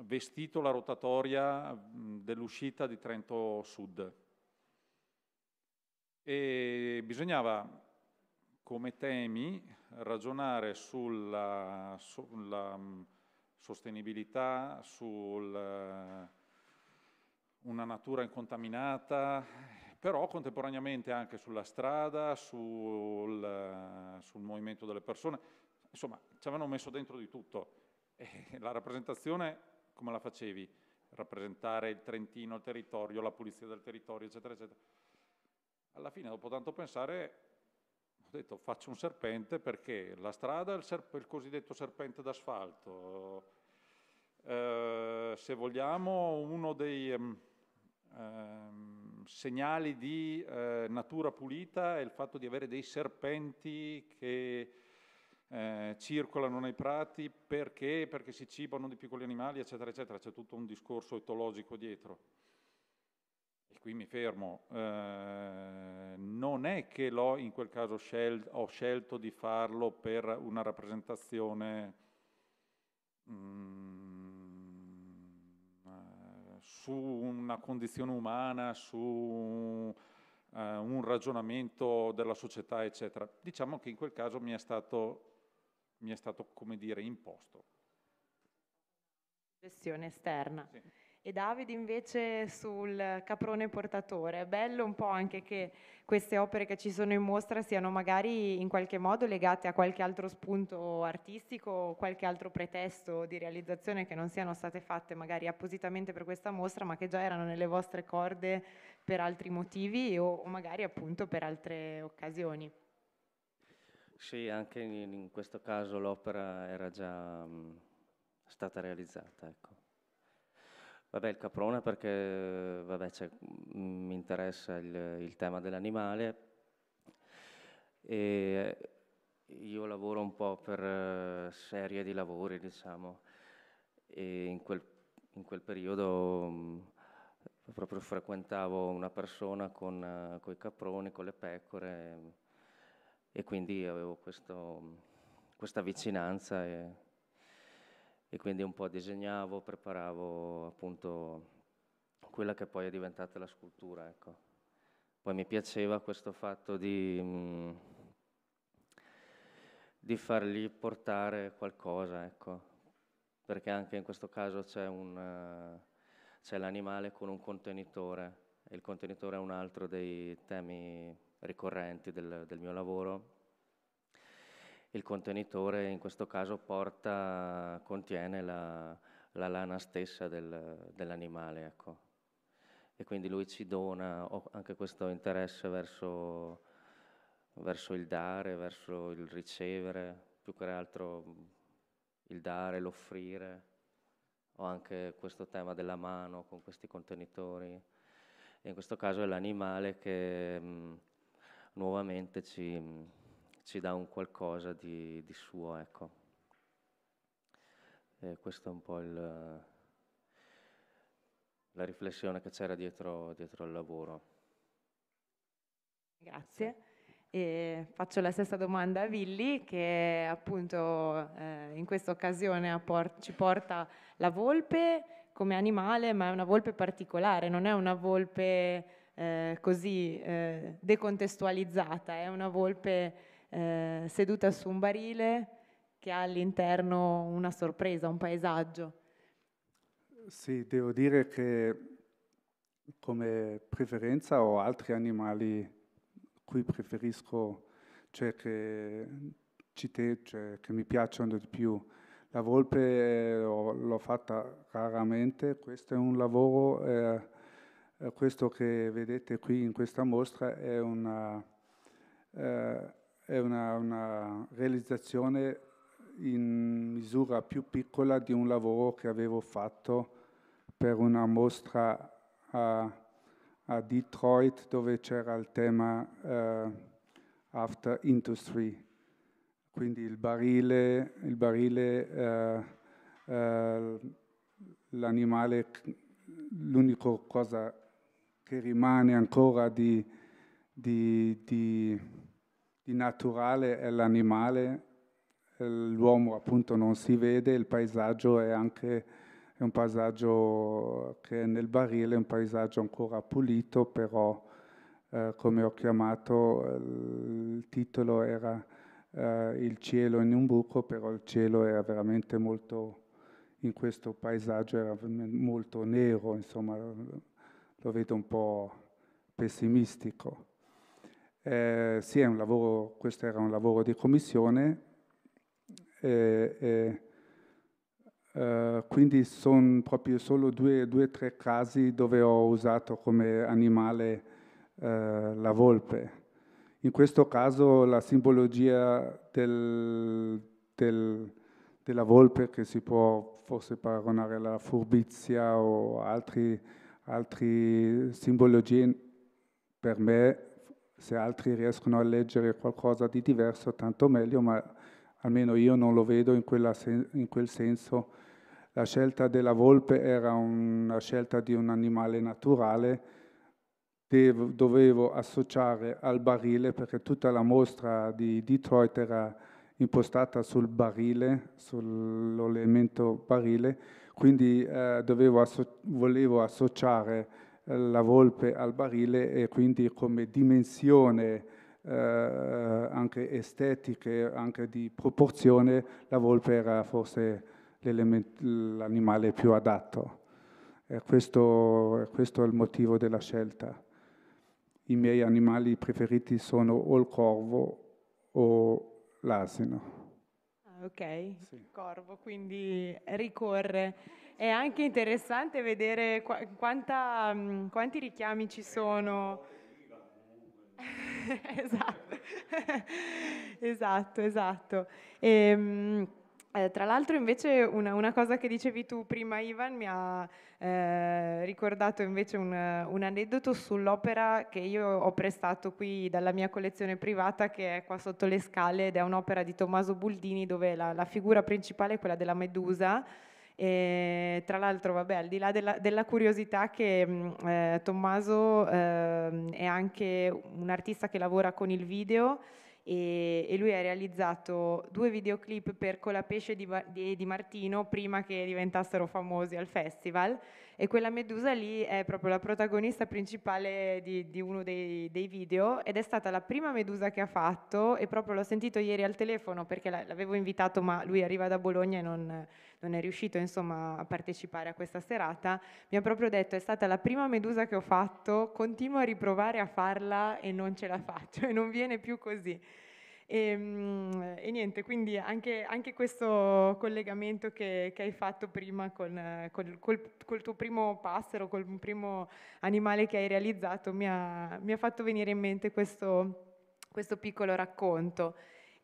vestito la rotatoria mm, dell'uscita di Trento Sud. E bisognava come temi ragionare sulla, sulla mm, sostenibilità, su eh, una natura incontaminata però contemporaneamente anche sulla strada, sul, sul movimento delle persone, insomma ci avevano messo dentro di tutto. E la rappresentazione come la facevi? Rappresentare il Trentino, il territorio, la pulizia del territorio, eccetera, eccetera. Alla fine, dopo tanto pensare, ho detto faccio un serpente perché la strada è il, serp- il cosiddetto serpente d'asfalto. Eh, se vogliamo, uno dei ehm, ehm, segnali di eh, natura pulita e il fatto di avere dei serpenti che eh, circolano nei prati perché? perché si cibano di piccoli animali, eccetera, eccetera. C'è tutto un discorso etologico dietro. E qui mi fermo. Eh, non è che l'ho in quel caso scel- ho scelto di farlo per una rappresentazione... Mh, mm, su una condizione umana, su eh, un ragionamento della società, eccetera. Diciamo che in quel caso mi è stato, mi è stato come dire, imposto. Gestione esterna. Sì e Davide invece sul caprone portatore. È bello un po' anche che queste opere che ci sono in mostra siano magari in qualche modo legate a qualche altro spunto artistico o qualche altro pretesto di realizzazione che non siano state fatte magari appositamente per questa mostra ma che già erano nelle vostre corde per altri motivi o, o magari appunto per altre occasioni. Sì, anche in, in questo caso l'opera era già mh, mm, stata realizzata. Ecco. Vabbè, il caprone perché vabbè, mm, mi interessa il, il tema dell'animale e eh, io lavoro un po' per eh, serie di lavori, diciamo, e in quel, in quel periodo mh, mm, proprio frequentavo una persona con eh, i caproni, con le pecore e quindi avevo questo, mm, questa vicinanza. E, e quindi un po' disegnavo, preparavo appunto quella che poi è diventata la scultura. Ecco. Poi mi piaceva questo fatto di, mh, mm, di fargli portare qualcosa, ecco. perché anche in questo caso c'è, un, uh, c'è l'animale con un contenitore e il contenitore è un altro dei temi ricorrenti del, del mio lavoro il contenitore in questo caso porta, contiene la, la lana stessa del, dell'animale. Ecco. E quindi lui ci dona anche questo interesse verso, verso il dare, verso il ricevere, più che altro il dare, l'offrire, o anche questo tema della mano con questi contenitori. E in questo caso è l'animale che mh, mm, nuovamente ci... Mh, ci dà un qualcosa di, di suo, ecco. E eh, questa è un po' il, la riflessione che c'era dietro, dietro il lavoro. Grazie. E faccio la stessa domanda a Villi che appunto eh, in questa occasione ci porta la volpe come animale, ma è una volpe particolare, non è una volpe eh, così eh, decontestualizzata, è una volpe eh, seduta su un barile che ha all'interno una sorpresa, un paesaggio. Sì, devo dire che come preferenza ho altri animali cui preferisco, cioè che, cite, cioè che mi piacciono di più. La volpe eh, l'ho fatta raramente, questo è un lavoro, eh, eh, questo che vedete qui in questa mostra è una, eh, è una, una realizzazione in misura più piccola di un lavoro che avevo fatto per una mostra a, a Detroit dove c'era il tema uh, After Industry, quindi il barile, il barile uh, uh, l'animale, l'unica cosa che rimane ancora di, di, di di naturale è l'animale, eh, l'uomo appunto non si vede, il paesaggio è anche è un paesaggio che nel barile è un paesaggio ancora pulito, però eh, come ho chiamato eh, il titolo era eh, Il cielo in un buco, però il cielo era veramente molto, in questo paesaggio era molto nero, insomma lo vedo un po' pessimistico. Eh, sì, lavoro, questo era un lavoro di commissione, eh, eh, eh quindi sono proprio solo due o tre casi dove ho usato come animale eh, la volpe. In questo caso la simbologia del, del, della volpe che si può forse paragonare alla furbizia o altre simbologie per me se altri riescono a leggere qualcosa di diverso, tanto meglio, ma almeno io non lo vedo in, sen in quel senso. La scelta della volpe era una scelta di un animale naturale, Devo, dovevo associare al barile perché tutta la mostra di Detroit era impostata sul barile, sull'elemento barile, quindi eh, asso volevo associare la volpe al barile e quindi come dimensione eh, anche estetica, anche di proporzione, la volpe era forse l'animale più adatto. E questo, questo, è il motivo della scelta. I miei animali preferiti sono o il corvo o l'asino. Ah, ok, sì. corvo, quindi ricorre è anche interessante vedere qu- quanta, um, quanti richiami ci sono. Esatto. esatto. esatto, esatto. Ehm, e, eh, tra l'altro invece una, una, cosa che dicevi tu prima Ivan mi ha eh, ricordato invece un, un, aneddoto sull'opera che io ho prestato qui dalla mia collezione privata che è qua sotto le scale ed è un'opera di Tommaso Buldini dove la, la figura principale è quella della Medusa e, tra l'altro, vabbè, al di là della, della curiosità che mm, eh, Tommaso eh, è anche un artista che lavora con il video e, e lui ha realizzato due videoclip per Colapesce di, di, di Martino prima che diventassero famosi al festival e quella Medusa lì è proprio la protagonista principale di, di uno dei, dei, video ed è stata la prima Medusa che ha fatto e proprio l'ho sentito ieri al telefono perché l'avevo invitato ma lui arriva da Bologna e non non è riuscito insomma a partecipare a questa serata, mi ha proprio detto è stata la prima medusa che ho fatto, continuo a riprovare a farla e non ce la faccio e non viene più così. E, ehm, e niente, quindi anche, anche questo collegamento che, che, hai fatto prima con, col, col, col, tuo primo passero, col primo animale che hai realizzato, mi ha, mi ha fatto venire in mente questo, questo piccolo racconto.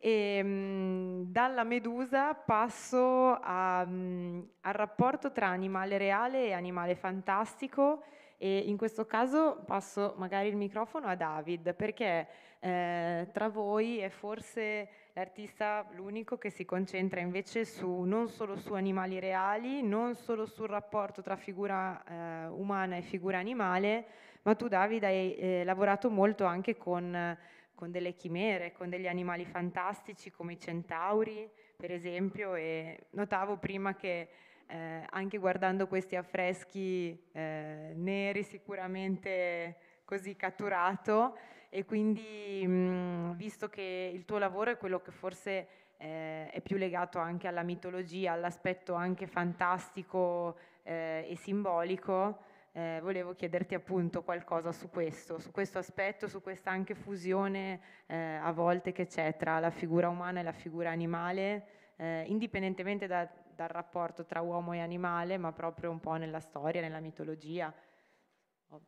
E, ehm, mh, dalla medusa passo a, mh, al rapporto tra animale reale e animale fantastico e in questo caso passo magari il microfono a David perché eh, tra voi è forse l'artista l'unico che si concentra invece su, non solo su animali reali, non solo sul rapporto tra figura eh, umana e figura animale, ma tu David hai eh, lavorato molto anche con con delle chimere, con degli animali fantastici come i centauri, per esempio, e notavo prima che eh, anche guardando questi affreschi eh, neri sicuramente così catturato e quindi mh, visto che il tuo lavoro è quello che forse eh, è più legato anche alla mitologia, all'aspetto anche fantastico eh, e simbolico, eh, volevo chiederti appunto qualcosa su questo, su questo aspetto, su questa anche fusione eh, a volte che c'è tra la figura umana e la figura animale, eh, indipendentemente da, dal rapporto tra uomo e animale, ma proprio un po' nella storia, nella mitologia. Oh.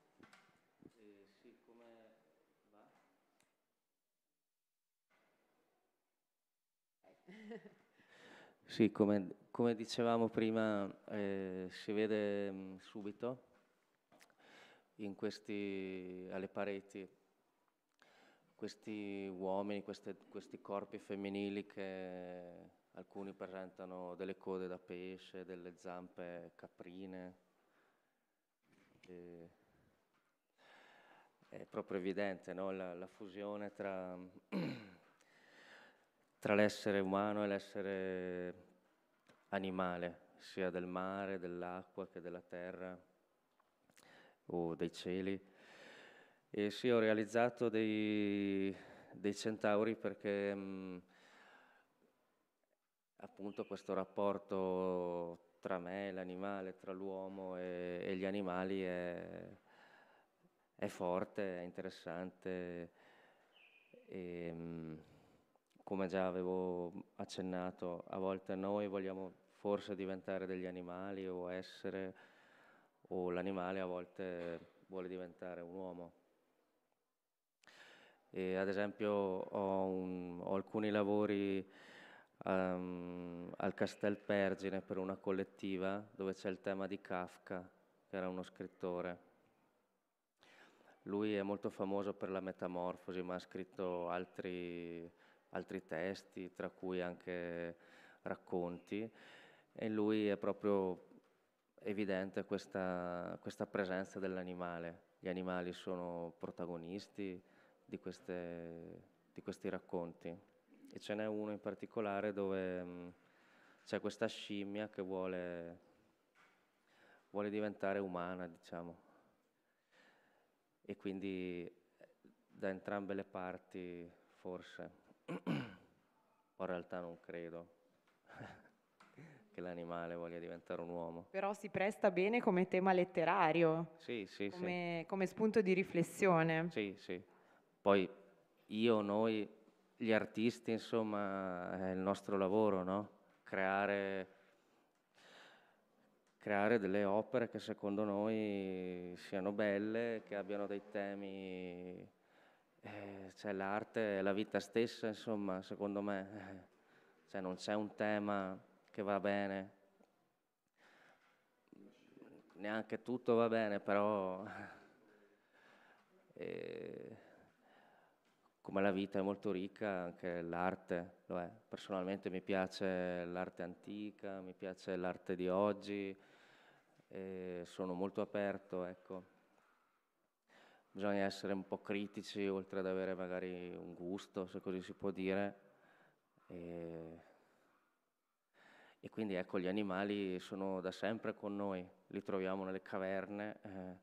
Sì, come, come dicevamo prima, eh, si vede mh, subito in questi, alle pareti questi uomini, queste, questi corpi femminili che alcuni presentano delle code da pesce, delle zampe caprine. E è proprio evidente no? la, la, fusione tra, tra l'essere umano e l'essere animale, sia del mare, dell'acqua che della terra o dei cieli. E sì, ho realizzato dei, dei centauri perché mh, mm, appunto questo rapporto tra me, l'animale, tra l'uomo e, e gli animali è, è, forte, è interessante e mm, come già avevo accennato, a volte noi vogliamo forse diventare degli animali o essere o l'animale a volte vuole diventare un uomo. E ad esempio ho, un, ho alcuni lavori um, al Castel Pergine per una collettiva dove c'è il tema di Kafka, che era uno scrittore. Lui è molto famoso per la metamorfosi, ma ha scritto altri, altri testi, tra cui anche racconti, e lui è proprio evidente questa, questa presenza dell'animale. Gli animali sono protagonisti di, queste, di, questi racconti e ce n'è uno in particolare dove mh, mm, c'è questa scimmia che vuole, vuole diventare umana, diciamo. E quindi eh, da entrambe le parti, forse, o in realtà non credo che l'animale voglia diventare un uomo. Però si presta bene come tema letterario, sì, sì, come, sì. come spunto di riflessione. Sì, sì. Poi io, noi, gli artisti, insomma, è il nostro lavoro, no? Creare, creare delle opere che secondo noi siano belle, che abbiano dei temi... Eh, cioè l'arte è la vita stessa, insomma, secondo me. Cioè non c'è un tema che va bene, neanche tutto va bene, però eh, come la vita è molto ricca, anche l'arte lo è. Personalmente mi piace l'arte antica, mi piace l'arte di oggi, eh, sono molto aperto, ecco. Bisogna essere un po' critici, oltre ad avere magari un gusto, se così si può dire. Eh, e quindi ecco, gli animali sono da sempre con noi, li troviamo nelle caverne,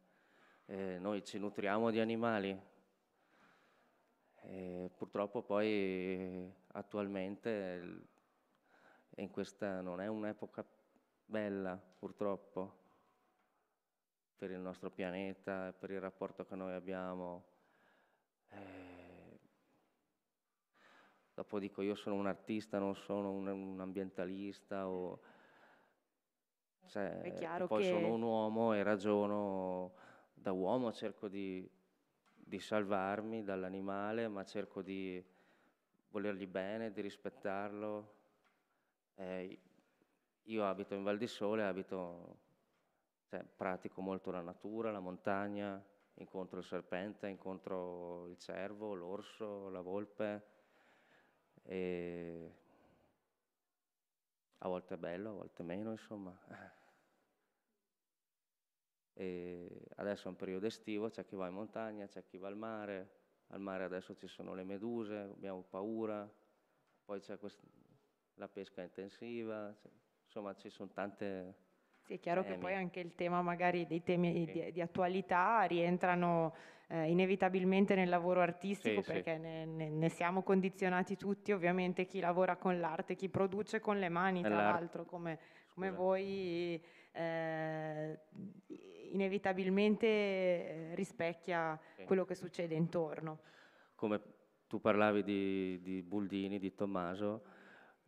eh, noi ci nutriamo di animali. E purtroppo poi attualmente in questa non è un'epoca bella, purtroppo, per il nostro pianeta, per il rapporto che noi abbiamo. Eh, dopo dico io sono un artista, non sono un, un ambientalista o... Eh, cioè, poi che... sono un uomo e ragiono da uomo, cerco di, di salvarmi dall'animale, ma cerco di volergli bene, di rispettarlo. Eh, io abito in Val di Sole, abito, cioè, pratico molto la natura, la montagna, incontro il serpente, incontro il cervo, l'orso, la volpe e a volte è bello, a volte meno, insomma. E adesso è un periodo estivo, c'è chi va in montagna, c'è chi va al mare, al mare adesso ci sono le meduse, abbiamo paura, poi c'è quest- la pesca intensiva, insomma ci sono tante sì, è chiaro eh, che poi anche il tema magari dei temi sì. di, di, attualità rientrano eh, inevitabilmente nel lavoro artistico sì, perché sì. Ne, ne, ne, siamo condizionati tutti, ovviamente chi lavora con l'arte, chi produce con le mani, tra l'altro, come, come voi eh, inevitabilmente eh, rispecchia quello che succede intorno. Come tu parlavi di, di Buldini, di Tommaso,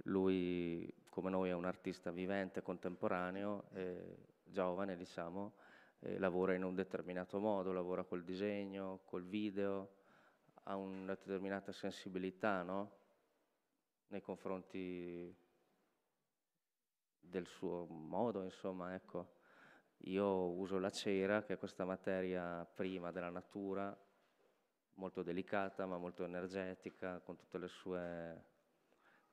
lui come noi è un artista vivente, contemporaneo, eh, giovane diciamo, eh, lavora in un determinato modo, lavora col disegno, col video, ha una determinata sensibilità no? nei confronti del suo modo, insomma, ecco. Io uso la cera, che è questa materia prima della natura, molto delicata ma molto energetica, con tutte le sue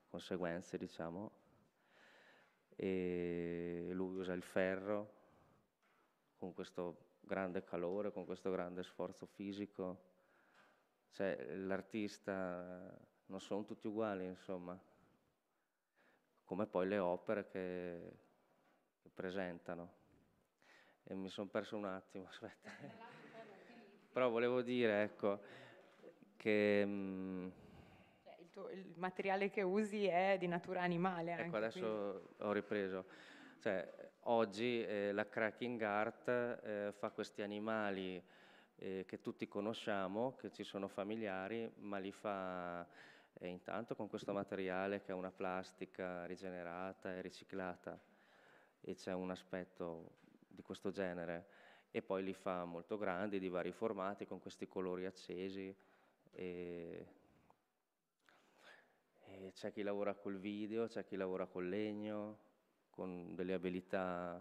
conseguenze, diciamo, e lui usa il ferro con questo grande calore, con questo grande sforzo fisico. Cioè, l'artista non sono tutti uguali, insomma, come poi le opere che, che presentano. E mi sono perso un attimo, aspetta. Però volevo dire, ecco, che... Mh, mm, tuo, il materiale che usi è di natura animale. Ecco, anche, ecco, adesso quindi. ho ripreso. Cioè, oggi eh, la cracking art eh, fa questi animali eh, che tutti conosciamo, che ci sono familiari, ma li fa eh, intanto con questo materiale che è una plastica rigenerata e riciclata e c'è un aspetto di questo genere e poi li fa molto grandi di vari formati con questi colori accesi e c'è chi lavora col video, c'è chi lavora col legno, con delle abilità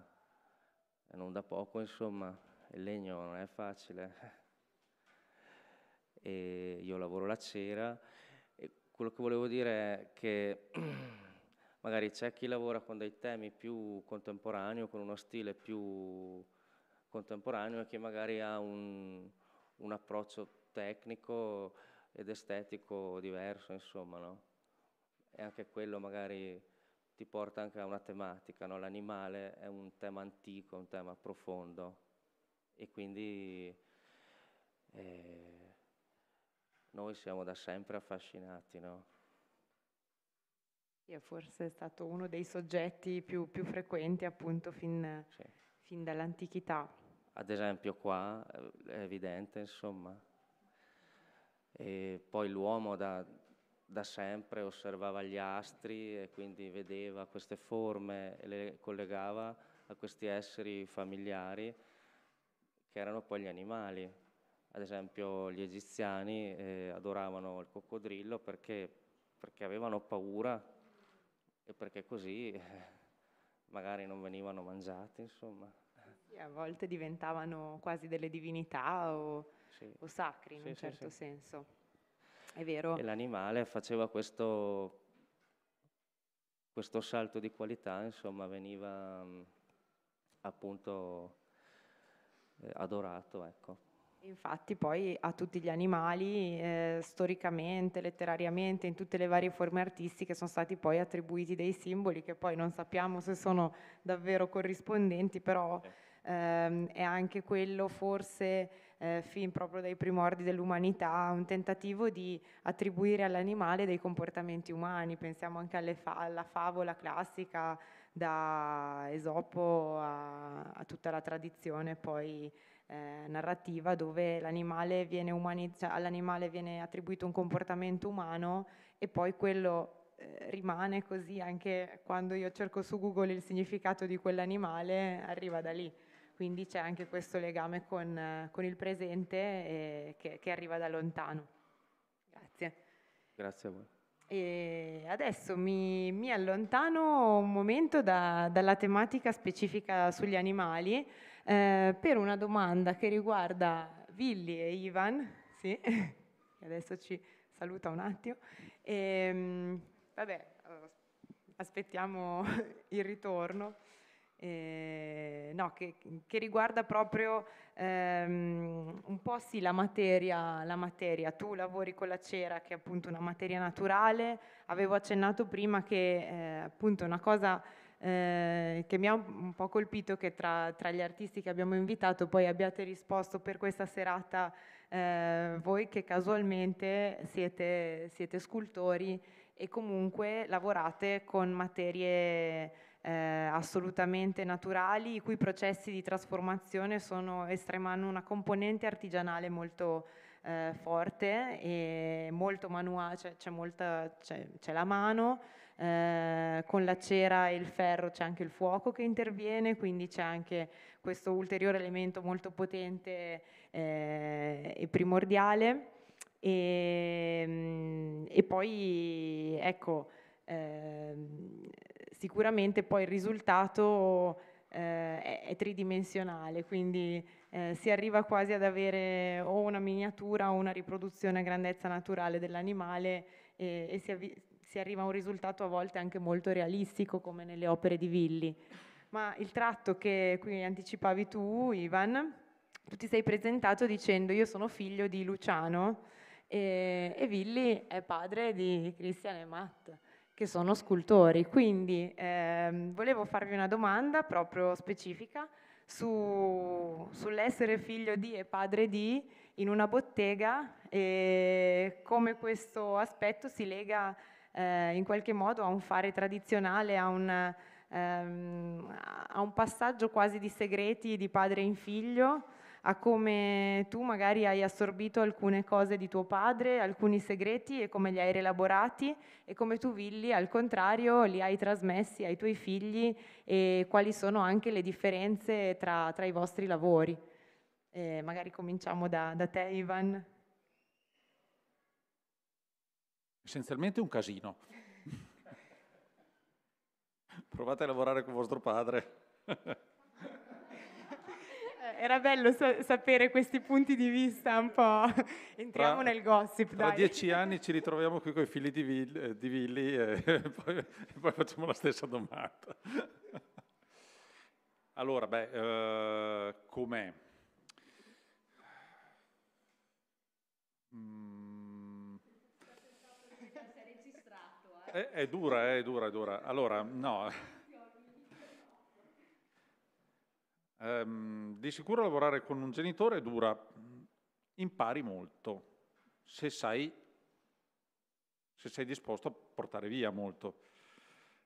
eh, non da poco, insomma, il legno non è facile. E io lavoro la cera e quello che volevo dire è che magari c'è chi lavora con dei temi più contemporanei, con uno stile più contemporaneo e che magari ha un, un approccio tecnico ed estetico diverso, insomma, no? e anche quello magari ti porta anche a una tematica, no? l'animale è un tema antico, un tema profondo e quindi eh, noi siamo da sempre affascinati. No? Sì, forse è stato uno dei soggetti più, più frequenti appunto fin, sì. fin dall'antichità. Ad esempio qua eh, è evidente, insomma. E poi l'uomo da, da sempre osservava gli astri e quindi vedeva queste forme e le collegava a questi esseri familiari che erano poi gli animali. Ad esempio gli egiziani eh, adoravano il coccodrillo perché, perché, avevano paura e perché così eh, magari non venivano mangiati, insomma. Sì, a volte diventavano quasi delle divinità o, sì. o sacri in sì, un certo senso. È vero. E l'animale faceva questo, questo salto di qualità, insomma, veniva mm, appunto eh, adorato, ecco. Infatti poi a tutti gli animali, eh, storicamente, letterariamente, in tutte le varie forme artistiche sono stati poi attribuiti dei simboli che poi non sappiamo se sono davvero corrispondenti, però eh. ehm, è anche quello forse eh, fin proprio dai primordi dell'umanità, un tentativo di attribuire all'animale dei comportamenti umani, pensiamo anche fa- alla favola classica da Esopo a, a tutta la tradizione poi eh, narrativa dove l'animale viene umani- cioè, all'animale viene attribuito un comportamento umano e poi quello eh, rimane così anche quando io cerco su Google il significato di quell'animale, arriva da lì quindi c'è anche questo legame con, con il presente eh, che, che, arriva da lontano. Grazie. Grazie a voi. E adesso mi, mi, allontano un momento da, dalla tematica specifica sugli animali eh, per una domanda che riguarda Willy e Ivan, sì, adesso ci saluta un attimo. E, ehm, vabbè, aspettiamo il ritorno eh, no, che, che, riguarda proprio ehm, un po' sì la materia, la materia, Tu lavori con la cera, che è appunto una materia naturale. Avevo accennato prima che eh, appunto una cosa eh, che mi ha un po' colpito che tra, tra, gli artisti che abbiamo invitato poi abbiate risposto per questa serata eh, voi che casualmente siete, siete scultori e comunque lavorate con materie eh, assolutamente naturali, i cui processi di trasformazione sono estrema, hanno una componente artigianale molto eh, forte e molto manuale, c'è, cioè c'è, molta, c'è, c'è la mano, eh, con la cera e il ferro c'è anche il fuoco che interviene, quindi c'è anche questo ulteriore elemento molto potente eh, e primordiale. E, ehm, e poi, ecco, eh, sicuramente poi il risultato eh, è, tridimensionale, quindi eh, si arriva quasi ad avere o una miniatura o una riproduzione a grandezza naturale dell'animale e, e si, avvi- si arriva a un risultato a volte anche molto realistico come nelle opere di Villi. Ma il tratto che qui anticipavi tu, Ivan, tu ti sei presentato dicendo io sono figlio di Luciano e, e Villi è padre di Cristian e Matt che sono scultori. Quindi ehm, volevo farvi una domanda proprio specifica su, sull'essere figlio di e padre di in una bottega e come questo aspetto si lega eh, in qualche modo a un fare tradizionale, a un, ehm, a un passaggio quasi di segreti di padre in figlio a come tu magari hai assorbito alcune cose di tuo padre, alcuni segreti e come li hai rielaborati e come tu Villi al contrario li hai trasmessi ai tuoi figli e quali sono anche le differenze tra, tra i vostri lavori. Eh, magari cominciamo da, da te Ivan. Essenzialmente un casino. Provate a lavorare con vostro padre. era bello sa- sapere questi punti di vista un po'. Entriamo tra, nel gossip. Tra dai. dieci anni ci ritroviamo qui con i figli di, Vil- eh, di Villi eh, e, poi, e poi facciamo la stessa domanda. Allora, beh, uh, com'è? Mm. È, è dura, è dura, è dura. Allora, no. Ehm, di sicuro lavorare con un genitore dura, impari molto, se sai se sei disposto a portare via molto.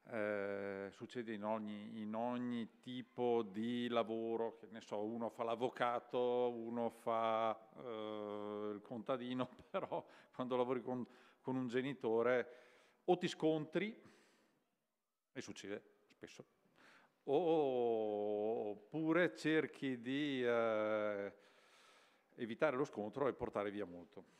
Eh, succede in ogni, in ogni, tipo di lavoro, che ne so, uno fa l'avvocato, uno fa eh, il contadino, però quando lavori con, con un genitore o ti scontri, e succede spesso, oppure cerchi di eh, evitare lo scontro e portare via molto.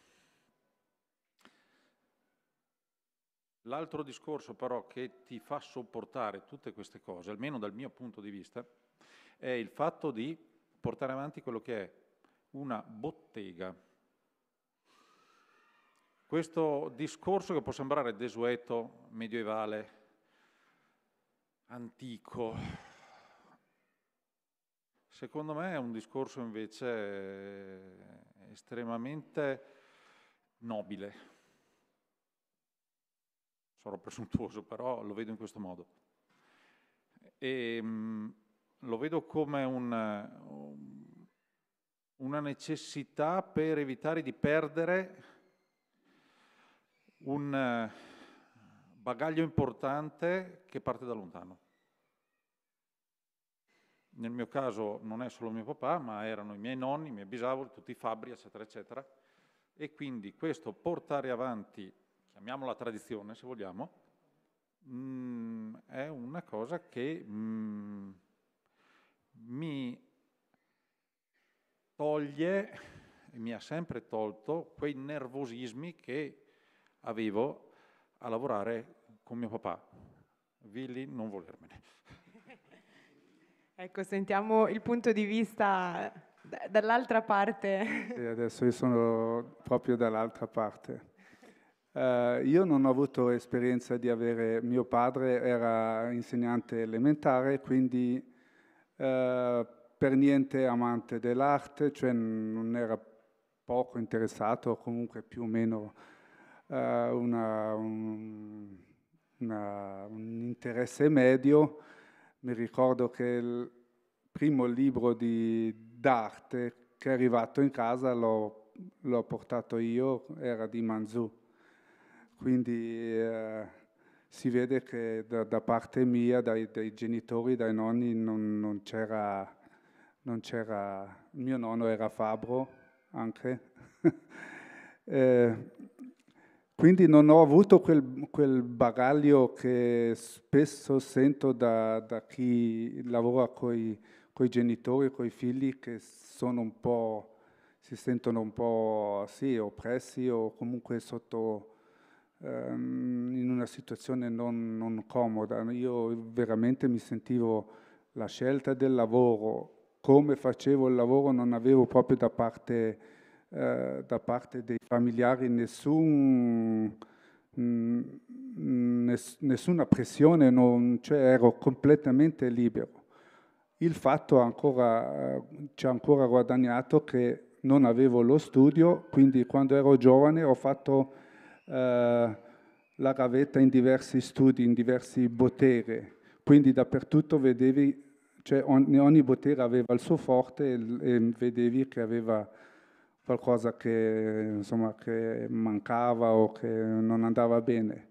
L'altro discorso però che ti fa sopportare tutte queste cose, almeno dal mio punto di vista, è il fatto di portare avanti quello che è una bottega. Questo discorso che può sembrare desueto, medioevale, antico. Secondo me è un discorso invece estremamente nobile. Sarò presuntuoso, però lo vedo in questo modo. E, ehm, mh, lo vedo come una, una necessità per evitare di perdere un bagaglio importante che parte da lontano. Nel mio caso non è solo mio papà, ma erano i miei nonni, i miei bisavoli, tutti i fabbri, eccetera, eccetera. E quindi questo portare avanti, chiamiamola tradizione se vogliamo, mh, mm, è una cosa che mh, mm, mi toglie, mi ha sempre tolto quei nervosismi che avevo a lavorare con mio papà, Willy non volermene. Ecco, sentiamo il punto di vista d- dall'altra parte. Sì, adesso io sono proprio dall'altra parte. Uh, io non ho avuto esperienza di avere, mio padre era insegnante elementare, quindi uh, per niente amante dell'arte, cioè non era poco interessato, comunque più o meno uh, una, un, una, un interesse medio. Mi ricordo che il primo libro d'arte che è arrivato in casa l'ho, l'ho portato io, era di Manzù. Quindi eh, si vede che da, da parte mia, dai, dai, genitori, dai nonni, non, non, c'era, non c'era... Mio nonno era fabbro anche. eh, quindi non ho avuto quel, quel bagaglio che spesso sento da, da chi lavora con i genitori, con i figli, che sono un po' si sentono un po' sì, oppressi o comunque sotto, ehm, in una situazione non, non, comoda. Io veramente mi sentivo la scelta del lavoro, come facevo il lavoro non avevo proprio da parte eh, da parte dei familiari nessun, mm, nessuna pressione, non, cioè ero completamente libero. Il fatto ancora, eh, ci ha ancora guadagnato che non avevo lo studio, quindi quando ero giovane ho fatto eh, la gavetta in diversi studi, in diversi botteghe, quindi dappertutto vedevi, cioè ogni, ogni bottega aveva il suo forte e, e vedevi che aveva qualcosa che, insomma, che mancava o che non andava bene.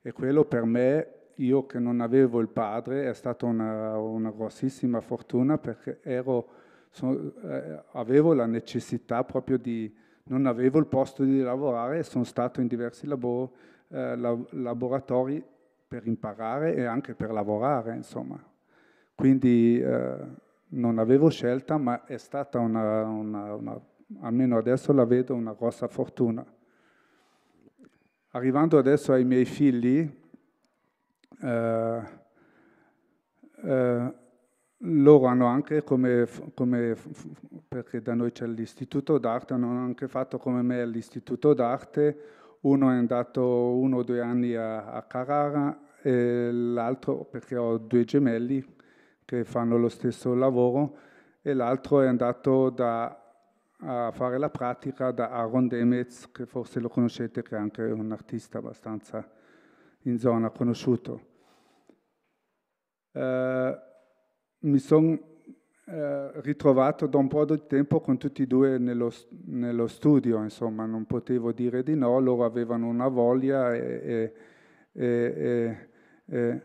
E quello per me, io che non avevo il padre, è stata una, una grossissima fortuna perché ero, so, eh, avevo la necessità proprio di, non avevo il posto di lavorare e sono stato in diversi labor, eh, lab, laboratori per imparare e anche per lavorare, insomma. Quindi eh, non avevo scelta, ma è stata una, una, una almeno adesso la vedo una grossa fortuna. Arrivando adesso ai miei figli, eh, eh, loro hanno anche, come, come, perché da noi c'è l'istituto d'arte, hanno anche fatto come me l'istituto d'arte, uno è andato uno o due anni a, a Carrara e l'altro, perché ho due gemelli che fanno lo stesso lavoro, e l'altro è andato da a fare la pratica da Aaron Demetz, che forse lo conoscete, che è anche un artista abbastanza in zona conosciuto. Eh, mi sono eh, ritrovato da un po' di tempo con tutti e due nello, nello, studio, insomma, non potevo dire di no, loro avevano una voglia e, e, e, e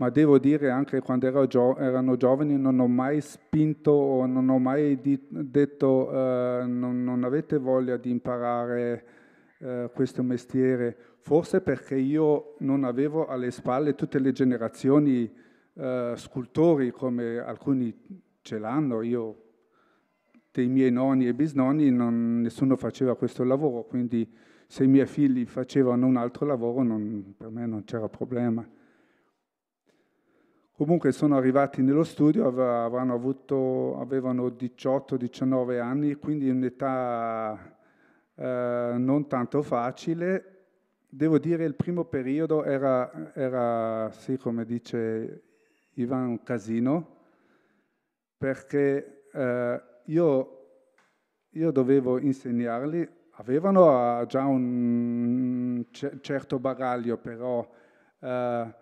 ma devo dire anche quando ero gio erano giovani non ho mai spinto o non ho mai detto uh, non, non, avete voglia di imparare uh, questo mestiere, forse perché io non avevo alle spalle tutte le generazioni uh, scultori come alcuni ce l'hanno, io dei miei nonni e bisnonni non, nessuno faceva questo lavoro, quindi se i miei figli facevano un altro lavoro non, per me non c'era problema. Comunque sono arrivati nello studio, avuto, avevano 18-19 anni, quindi un'età eh, non tanto facile. Devo dire che il primo periodo era, era sì, come dice Ivan, un casino, perché eh, io, io dovevo insegnarli avevano eh, già un certo bagaglio, però eh,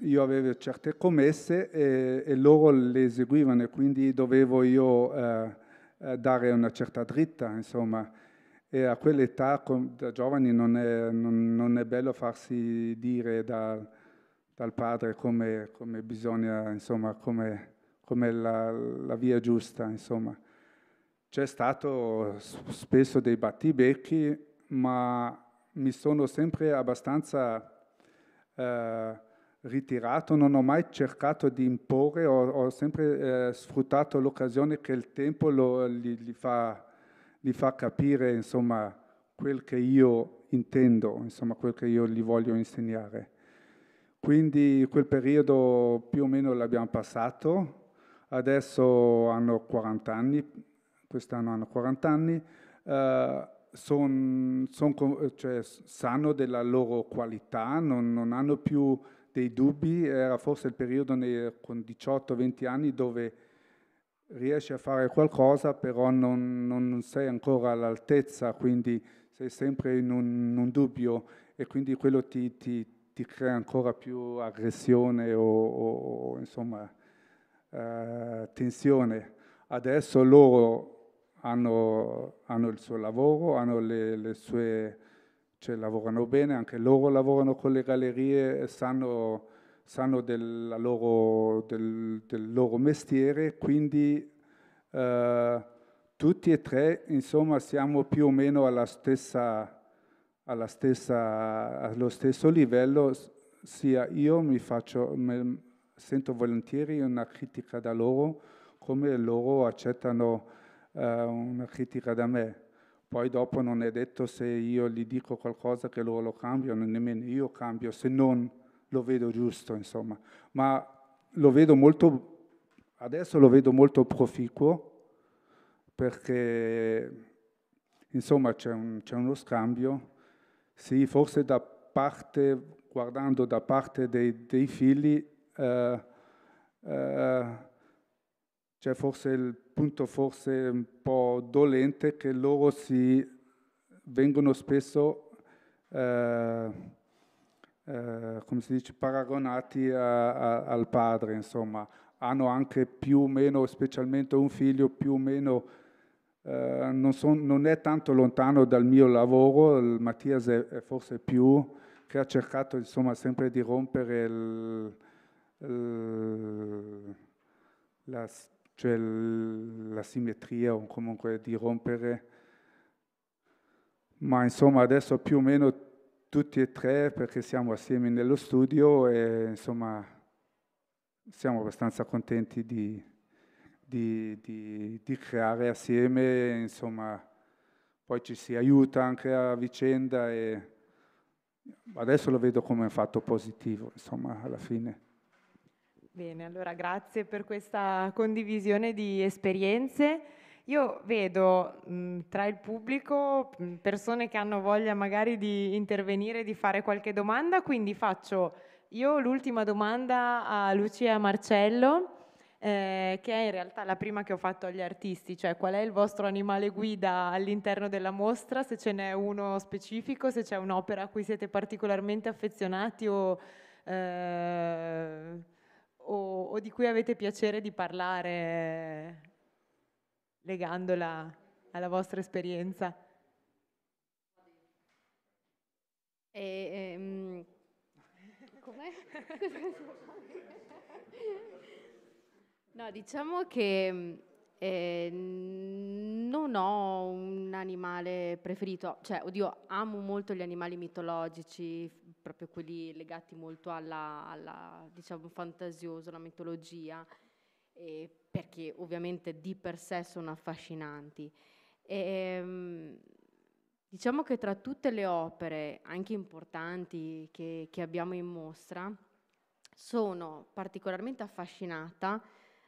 io avevo certe commesse e, e, loro le eseguivano e quindi dovevo io eh, eh dare una certa dritta, insomma. E a quell'età, da giovani, non è, non, non è bello farsi dire da, dal padre come, come bisogna, insomma, come, come la, la, via giusta, insomma. C'è stato spesso dei battibecchi, ma mi sono sempre abbastanza... Eh, ritirato, non ho mai cercato di imporre, ho, ho sempre eh, sfruttato l'occasione che il tempo lo, gli, gli, fa, gli, fa, capire insomma, quel che io intendo, insomma, quel che io gli voglio insegnare. Quindi quel periodo più o meno l'abbiamo passato, adesso hanno 40 anni, quest'anno hanno 40 anni, eh, son, son, cioè, sanno della loro qualità, non, non hanno più dei dubbi, era forse il periodo nei, con 18-20 anni dove riesci a fare qualcosa, però non, non sei ancora all'altezza, quindi sei sempre in un, un dubbio e quindi quello ti, ti, ti, crea ancora più aggressione o, o, o insomma, eh, tensione. Adesso loro hanno, hanno, il suo lavoro, hanno le, le sue cioè, lavorano bene, anche loro lavorano con le gallerie e sanno, sanno del, loro, del, del, loro, mestiere, quindi eh, tutti e tre insomma siamo più o meno alla stessa, alla stessa, allo stesso livello, sia io mi faccio, mi sento volentieri una critica da loro come loro accettano eh, una critica da me poi dopo non è detto se io gli dico qualcosa che loro lo cambiano, nemmeno io cambio, se non lo vedo giusto, insomma. Ma lo vedo molto, adesso lo vedo molto proficuo, perché insomma c'è, un, c'è uno scambio, sì, forse da parte, guardando da parte dei, dei figli, eh, eh, cioè forse il punto forse un po' dolente è che loro si vengono spesso, eh, eh, come si dice, paragonati a, a, al padre, insomma, hanno anche più o meno, specialmente un figlio, più o meno, eh, non, son, non, è tanto lontano dal mio lavoro, il Mattias è, è forse più, che ha cercato insomma sempre di rompere il, il, la cioè la simmetria o comunque di rompere. Ma insomma adesso più o meno tutti e tre perché siamo assieme nello studio e insomma siamo abbastanza contenti di, di, di, di creare assieme, insomma poi ci si aiuta anche a vicenda e adesso lo vedo come un fatto positivo, insomma alla fine. Bene, allora grazie per questa condivisione di esperienze. Io vedo mh, mm, tra il pubblico mh, mm, persone che hanno voglia magari di intervenire, di fare qualche domanda, quindi faccio io l'ultima domanda a Lucia Marcello, eh, che è in realtà la prima che ho fatto agli artisti, cioè qual è il vostro animale guida all'interno della mostra, se ce n'è uno specifico, se c'è un'opera a cui siete particolarmente affezionati o... Eh, o, o di cui avete piacere di parlare legandola alla vostra esperienza? E, ehm, com'è? no, diciamo che eh, non ho un animale preferito, cioè, oddio, amo molto gli animali mitologici, proprio quelli legati molto alla, alla diciamo, fantasioso, alla mitologia, eh, perché ovviamente di per sé sono affascinanti. E, ehm, diciamo che tra tutte le opere, anche importanti, che, che abbiamo in mostra, sono particolarmente affascinata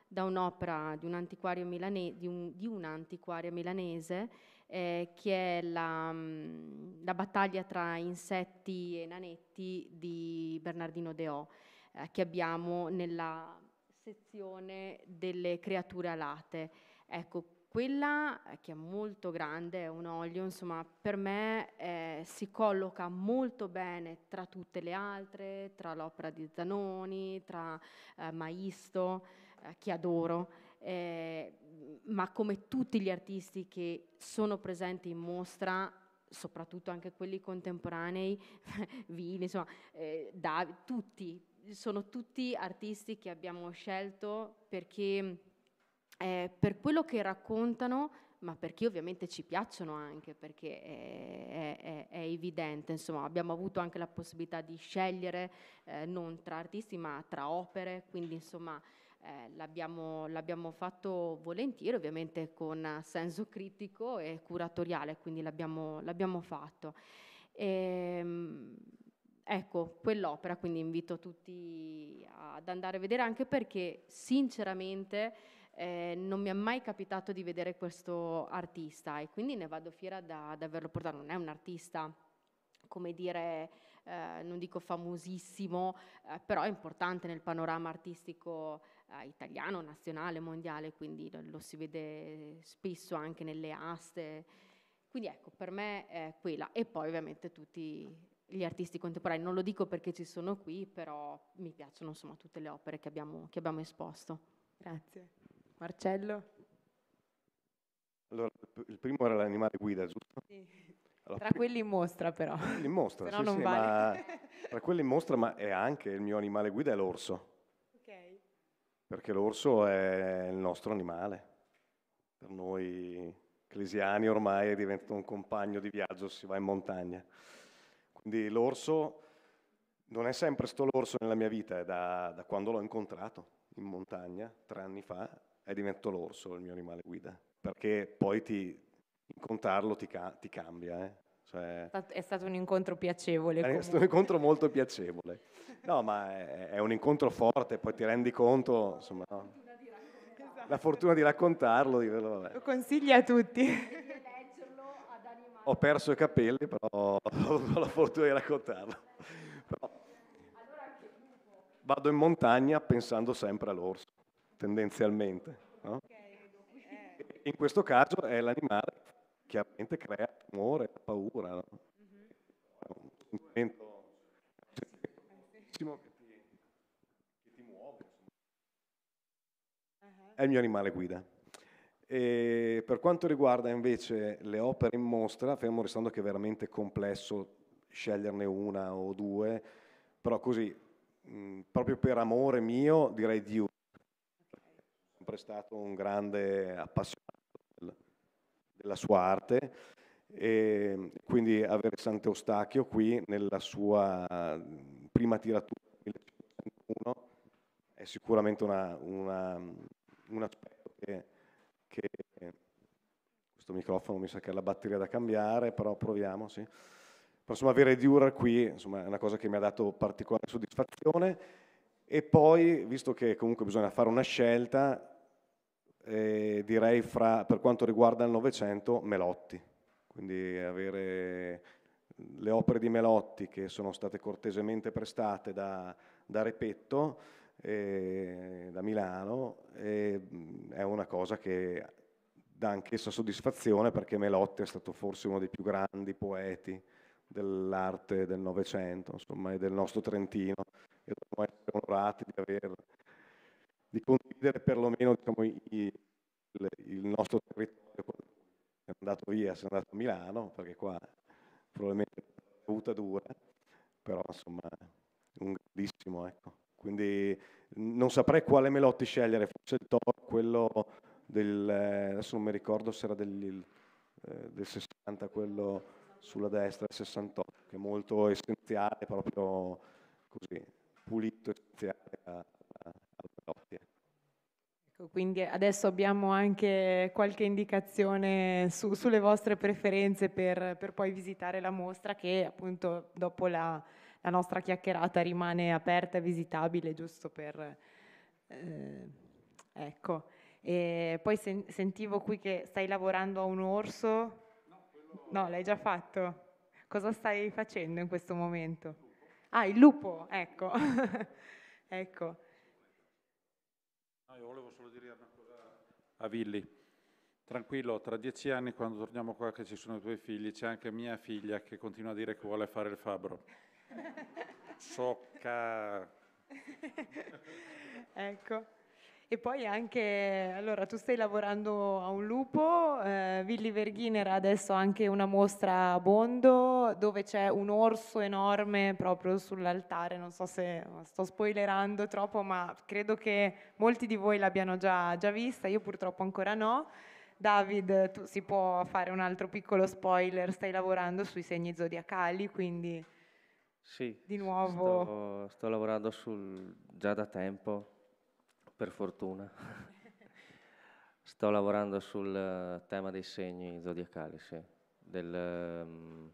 da un'opera di un antiquario, milane- di un, di un antiquario milanese eh, che è la, mm, la, battaglia tra insetti e nanetti di Bernardino Deò, eh, che abbiamo nella sezione delle creature alate. Ecco, quella eh, che è molto grande, è un olio, insomma, per me eh, si colloca molto bene tra tutte le altre, tra l'opera di Zanoni, tra eh, Maisto, eh, che adoro eh, ma come tutti gli artisti che sono presenti in mostra, soprattutto anche quelli contemporanei, Vini, insomma, eh, Dav- tutti, sono tutti artisti che abbiamo scelto perché eh, per quello che raccontano, ma perché ovviamente ci piacciono anche, perché è, è, è evidente, insomma abbiamo avuto anche la possibilità di scegliere eh, non tra artisti ma tra opere, quindi insomma eh, l'abbiamo, l'abbiamo, fatto volentieri, ovviamente con senso critico e curatoriale, quindi l'abbiamo, l'abbiamo fatto. E, ehm, ecco, quell'opera, quindi invito tutti ad andare a vedere anche perché sinceramente eh, non mi è mai capitato di vedere questo artista e quindi ne vado fiera da, da averlo portato. Non è un artista come dire, eh, non dico famosissimo, eh, però è importante nel panorama artistico eh, italiano, nazionale, mondiale, quindi lo, lo, si vede spesso anche nelle aste. Quindi ecco, per me è quella. E poi ovviamente tutti gli artisti contemporanei, non lo dico perché ci sono qui, però mi piacciono insomma tutte le opere che abbiamo, che abbiamo esposto. Grazie. Marcello? Allora, il primo era l'animale guida, giusto? Sì. Allora, tra quelli in mostra però. In mostra, sì, sì, vale. ma, tra quelli in mostra, ma è anche il mio animale guida è l'orso perché l'orso è il nostro animale. Per noi ecclesiani ormai è diventato un compagno di viaggio, si va in montagna. Quindi l'orso non è sempre sto l'orso nella mia vita, è da, da quando l'ho incontrato in montagna, tre anni fa, è diventato l'orso il mio animale guida, perché poi ti, incontrarlo ti, ti cambia. Eh? Cioè, è stato un incontro piacevole. È comunque. stato un incontro molto piacevole. No, ma è, è, un incontro forte, poi ti rendi conto, insomma, no? Esatto. la fortuna di raccontarlo. Di quello, vabbè. Lo consigli a tutti. Ho perso i capelli, però ho la fortuna di raccontarlo. Però vado in montagna pensando sempre all'orso, tendenzialmente. No? Eh. In questo caso è l'animale chiaramente crea timore, paura. No? Mm-hmm. È un sentimento che ti, che ti muove. Uh-huh. È il mio animale guida. E per quanto riguarda invece le opere in mostra, fermo restando che è veramente complesso sceglierne una o due, però così, mh, mm, proprio per amore mio, direi di sempre stato un grande appassionato della sua arte e ehm, quindi avere Sant'Eustachio qui nella sua prima tiratura 1501 è sicuramente una, una, un aspetto che, che, questo microfono mi sa che ha la batteria da cambiare però proviamo sì. però insomma avere Durer qui insomma, è una cosa che mi ha dato particolare soddisfazione e poi visto che comunque bisogna fare una scelta eh, direi fra, per quanto riguarda il Novecento, Melotti. Quindi avere le opere di Melotti che sono state cortesemente prestate da, da Repetto, eh, da Milano, eh, è una cosa che dà anch'essa soddisfazione perché Melotti è stato forse uno dei più grandi poeti dell'arte del Novecento, insomma, e del nostro Trentino, e dobbiamo essere onorati di aver di condividere perlomeno diciamo, i, il, il, nostro territorio. Sono andato via, sono andato a Milano, perché qua probabilmente è avuta dura, però insomma un grandissimo. Ecco. Quindi non saprei quale Melotti scegliere, forse il top, quello del, adesso non mi ricordo se era del, eh, del 60, quello sulla destra il 68, che è molto essenziale, proprio così, pulito, essenziale Ecco, quindi adesso abbiamo anche qualche indicazione su, sulle vostre preferenze per, per, poi visitare la mostra che appunto dopo la, la nostra chiacchierata rimane aperta e visitabile giusto per... Eh, ecco. E poi sen- sentivo qui che stai lavorando a un orso. No, no, l'hai già fatto. Cosa stai facendo in questo momento? Il ah, il lupo, ecco. ecco io volevo solo dire una cosa a Villi. Tranquillo, tra dieci anni quando torniamo qua che ci sono i tuoi figli, c'è anche mia figlia che continua a dire che vuole fare il fabbro. Socca! ecco. E poi anche, allora tu stai lavorando a un lupo, eh, Villi Verghiner ha adesso anche una mostra a Bondo dove c'è un orso enorme proprio sull'altare, non so se sto spoilerando troppo, ma credo che molti di voi l'abbiano già, già vista, io purtroppo ancora no. David, tu si può fare un altro piccolo spoiler, stai lavorando sui segni zodiacali, quindi sì, di nuovo... Sto, sto lavorando sul, già da tempo per fortuna. Sto lavorando sul eh, tema dei segni zodiacali, sì. Del, um,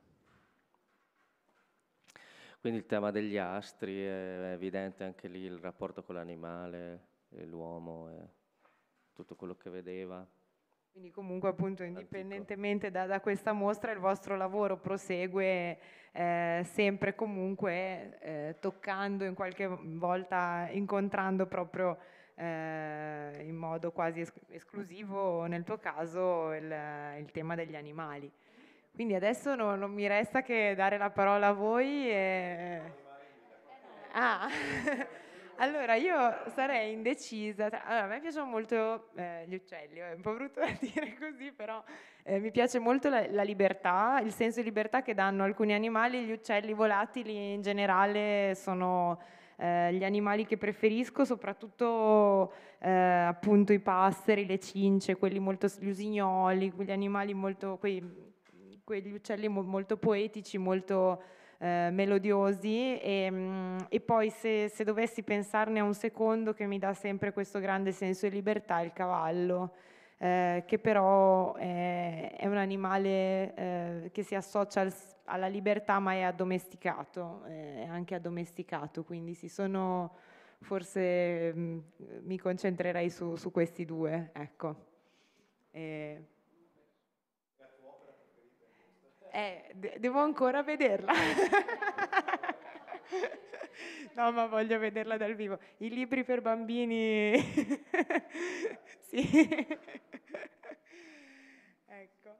quindi il tema degli astri, eh, è evidente anche lì il rapporto con l'animale, l'uomo, e tutto quello che vedeva. Quindi comunque appunto indipendentemente da, da, questa mostra il vostro lavoro prosegue eh, sempre comunque eh, toccando in qualche volta, incontrando proprio eh, in modo quasi es- esclusivo, nel tuo caso, il, il, tema degli animali. Quindi adesso non, non mi resta che dare la parola a voi. E... Ah. Allora, io sarei indecisa. Allora, a me piacciono molto eh, gli uccelli, è un po' brutto da dire così, però eh, mi piace molto la, la, libertà, il senso di libertà che danno alcuni animali, gli uccelli volatili in generale sono eh, gli animali che preferisco, soprattutto eh, appunto i passeri, le cince, quelli molto, gli usignoli, quegli animali molto, quei, quegli uccelli molto poetici, molto eh, melodiosi e, ehm, e poi se, se dovessi pensarne a un secondo che mi dà sempre questo grande senso di libertà, il cavallo. Eh, che però eh, è un animale eh, che si associa al, alla libertà ma è addomesticato, eh, è anche addomesticato, quindi si sono, forse mh, mm, mi concentrerei su, su, questi due. Ecco. E... Eh, de- devo ancora vederla. no, ma voglio vederla dal vivo. I libri per bambini. sì. ecco.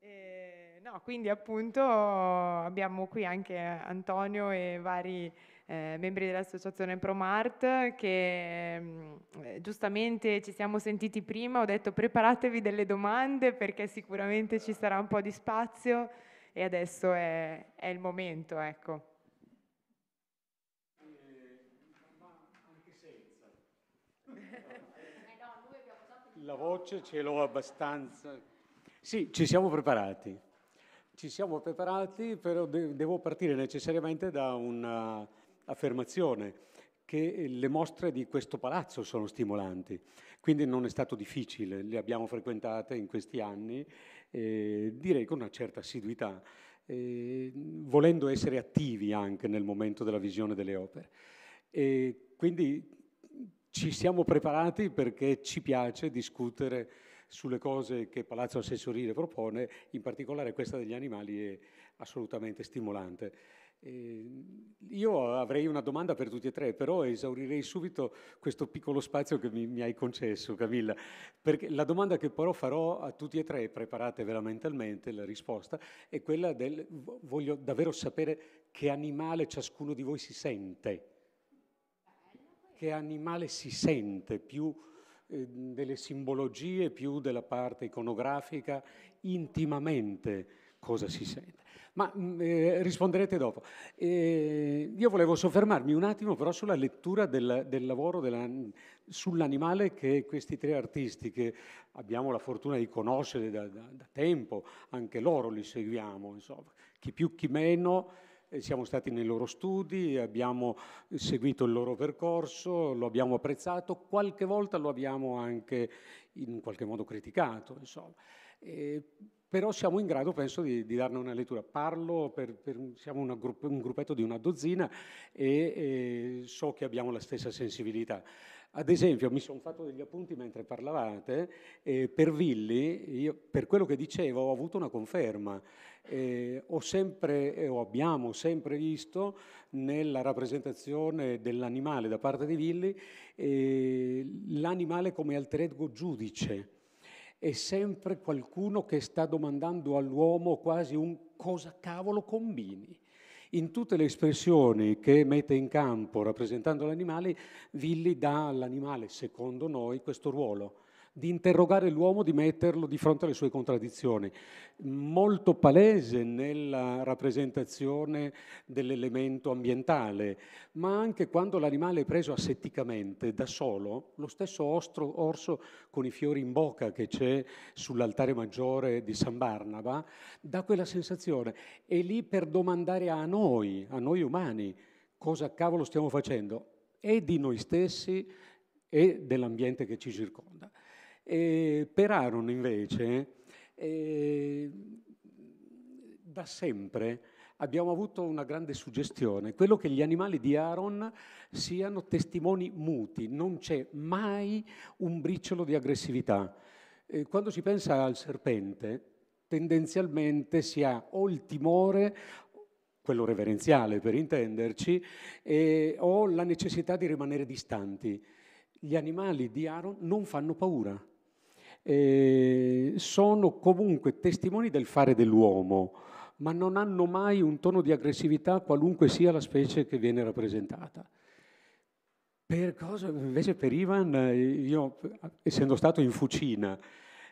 E, no, quindi appunto abbiamo qui anche Antonio e vari eh, membri dell'associazione Promart che mm, eh, giustamente ci siamo sentiti prima, ho detto preparatevi delle domande perché sicuramente ci sarà un po' di spazio e adesso è, è il momento, ecco. senza. Eh, La voce ce l'ho abbastanza. Sì, ci siamo preparati. Ci siamo preparati, però devo partire necessariamente da un'affermazione che eh, le mostre di questo palazzo sono stimolanti, quindi non è stato difficile, le abbiamo frequentate in questi anni, eh, direi con una certa assiduità, eh, volendo essere attivi anche nel momento della visione delle opere. E quindi ci siamo preparati perché ci piace discutere sulle cose che Palazzo Assessorile propone, in particolare questa degli animali è assolutamente stimolante. Eh, io avrei una domanda per tutti e tre, però esaurirei subito questo piccolo spazio che mi, mi hai concesso, Camilla. Perché la domanda che però farò a tutti e tre, preparatevela mentalmente, la risposta, è quella del voglio davvero sapere che animale ciascuno di voi si sente che animale si sente più eh, delle simbologie, più della parte iconografica, intimamente cosa si sente. Ma mm, eh, risponderete dopo. Eh, io volevo soffermarmi un attimo però sulla lettura del, del lavoro della, sull'animale che questi tre artisti, che abbiamo la fortuna di conoscere da, da, da tempo, anche loro li seguiamo, insomma, chi più chi meno siamo stati nei loro studi, abbiamo seguito il loro percorso, lo abbiamo apprezzato, qualche volta lo abbiamo anche in qualche modo criticato, insomma. Eh, però siamo in grado, penso, di, di darne una lettura. Parlo, per, per, siamo grupp- un gruppetto di una dozzina e, e, so che abbiamo la stessa sensibilità. Ad esempio, mi sono fatto degli appunti mentre parlavate, eh, per Villi, io, per quello che dicevo, ho avuto una conferma eh, ho sempre, eh, o abbiamo sempre visto nella rappresentazione dell'animale da parte di Villi eh, l'animale come alter ego giudice, è sempre qualcuno che sta domandando all'uomo quasi un cosa cavolo combini. In tutte le espressioni che mette in campo rappresentando l'animale, Villi dà all'animale, secondo noi, questo ruolo di interrogare l'uomo, di metterlo di fronte alle sue contraddizioni, molto palese nella rappresentazione dell'elemento ambientale, ma anche quando l'animale è preso asetticamente da solo, lo stesso ostro, orso con i fiori in bocca che c'è sull'altare maggiore di San Barnaba, dà quella sensazione. È lì per domandare a noi, a noi umani, cosa cavolo stiamo facendo e di noi stessi e dell'ambiente che ci circonda. E per Aaron invece, eh, da sempre abbiamo avuto una grande suggestione, quello che gli animali di Aaron siano testimoni muti, non c'è mai un briciolo di aggressività. Eh, quando si pensa al serpente, tendenzialmente si ha o il timore quello reverenziale per intenderci, eh, o la necessità di rimanere distanti. Gli animali di Aaron non fanno paura, eh, sono comunque testimoni del fare dell'uomo, ma non hanno mai un tono di aggressività qualunque sia la specie che viene rappresentata. Per cosa, invece per Ivan, eh, io eh, essendo stato in fucina,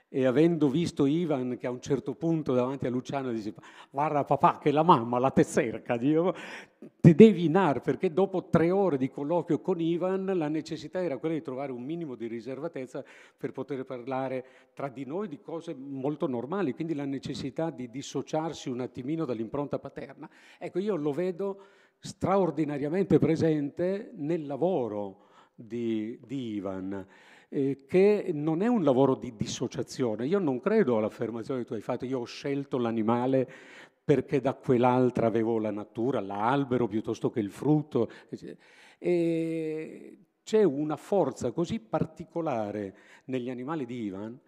e avendo visto Ivan che a un certo punto davanti a Luciano diceva guarda papà che la mamma la te cerca, ti devi inar perché dopo tre ore di colloquio con Ivan la necessità era quella di trovare un minimo di riservatezza per poter parlare tra di noi di cose molto normali, quindi la necessità di dissociarsi un attimino dall'impronta paterna. Ecco, io lo vedo straordinariamente presente nel lavoro di, di Ivan. Eh, che non è un lavoro di dissociazione. Io non credo all'affermazione che tu hai fatto, io ho scelto l'animale perché da quell'altra avevo la natura, l'albero piuttosto che il frutto. E c'è una forza così particolare negli animali di Ivan,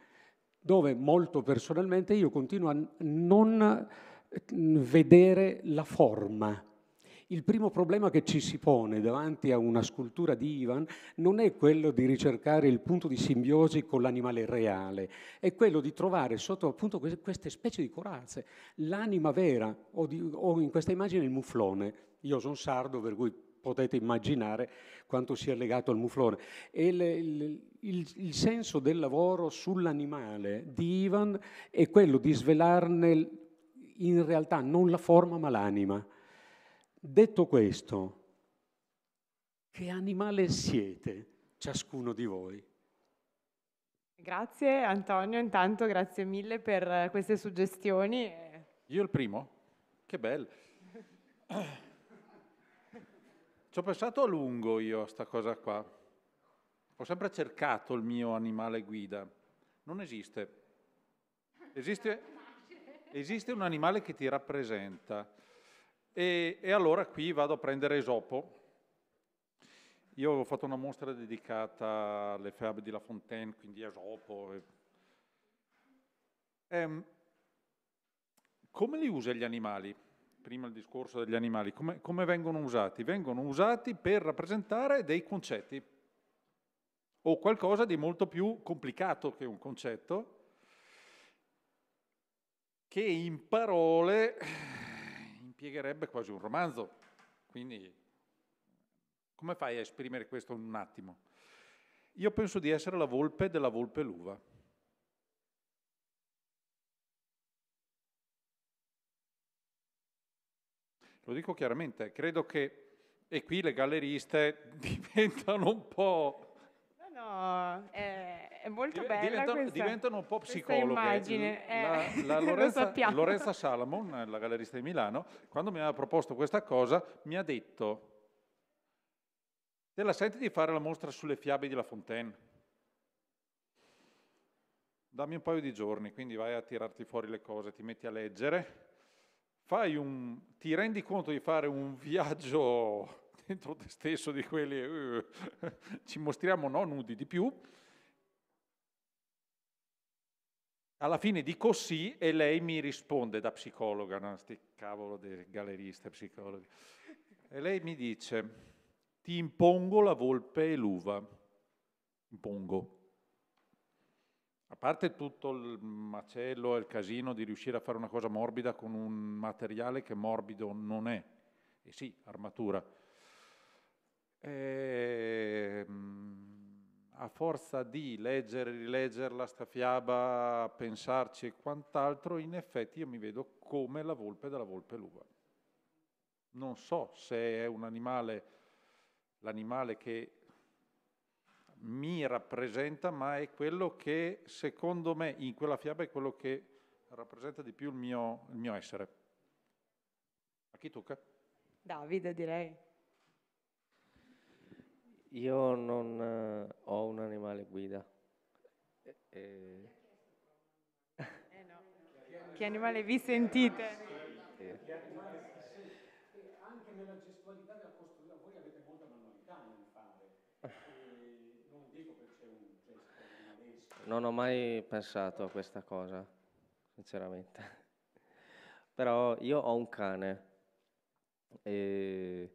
dove molto personalmente io continuo a non vedere la forma il primo problema che ci si pone davanti a una scultura di Ivan non è quello di ricercare il punto di simbiosi con l'animale reale, è quello di trovare sotto appunto queste specie di corazze l'anima vera o, di, o in questa immagine il muflone. Io sono sardo, per cui potete immaginare quanto sia legato al muflone. E le, il, il, il, senso del lavoro sull'animale di Ivan è quello di svelarne in realtà non la forma ma l'anima. Detto questo, che animale siete ciascuno di voi? Grazie Antonio, intanto grazie mille per queste suggestioni. Io il primo? Che bello. Ci ho pensato a lungo io a questa cosa qua. Ho sempre cercato il mio animale guida. Non esiste. Esiste, esiste un animale che ti rappresenta. E, e allora qui vado a prendere Esopo. Io ho fatto una mostra dedicata alle fiabe di La Fontaine, quindi Esopo. E... Ehm, come li usa gli animali? Prima il discorso degli animali. Come, come vengono usati? Vengono usati per rappresentare dei concetti o qualcosa di molto più complicato che un concetto, che in parole impiegherebbe quasi un romanzo. Quindi come fai a esprimere questo in un attimo? Io penso di essere la volpe della volpe l'uva. Lo dico chiaramente, credo che, e qui le galleriste diventano un po' No, è, è molto Div- bella diventano, questa, diventano un po' psicologhe. Eh, la, la Lorenza, Lorenza Salomon, la gallerista di Milano, quando mi aveva proposto questa cosa, mi ha detto te la senti di fare la mostra sulle fiabe di La Fontaine? Dammi un paio di giorni, quindi vai a tirarti fuori le cose, ti metti a leggere, un, ti rendi conto di fare un viaggio dentro te stesso di quelli, uh, ci mostriamo no nudi di più. Alla fine dico sì e lei mi risponde da psicologa, no? sti cavolo di galerista psicologi. E lei mi dice, ti impongo la volpe e l'uva. Impongo. A parte tutto il macello e il casino di riuscire a fare una cosa morbida con un materiale che morbido non è. E sì, armatura. E, ehm, a forza di leggere, e rileggerla, sta fiaba, pensarci e quant'altro, in effetti io mi vedo come la volpe della volpe l'uva. Non so se è un animale, l'animale che mi rappresenta, ma è quello che secondo me in quella fiaba è quello che rappresenta di più il mio, il mio essere. A chi tocca? Davide, direi. Io non eh, ho un animale guida. E, eh, eh. eh no. Che animale vi sentite? Eh. Anche nella gestualità della costruzione, voi avete molta manualità nel fare. Non dico perché c'è un gesto Non ho mai pensato a questa cosa, sinceramente. Però io ho un cane. E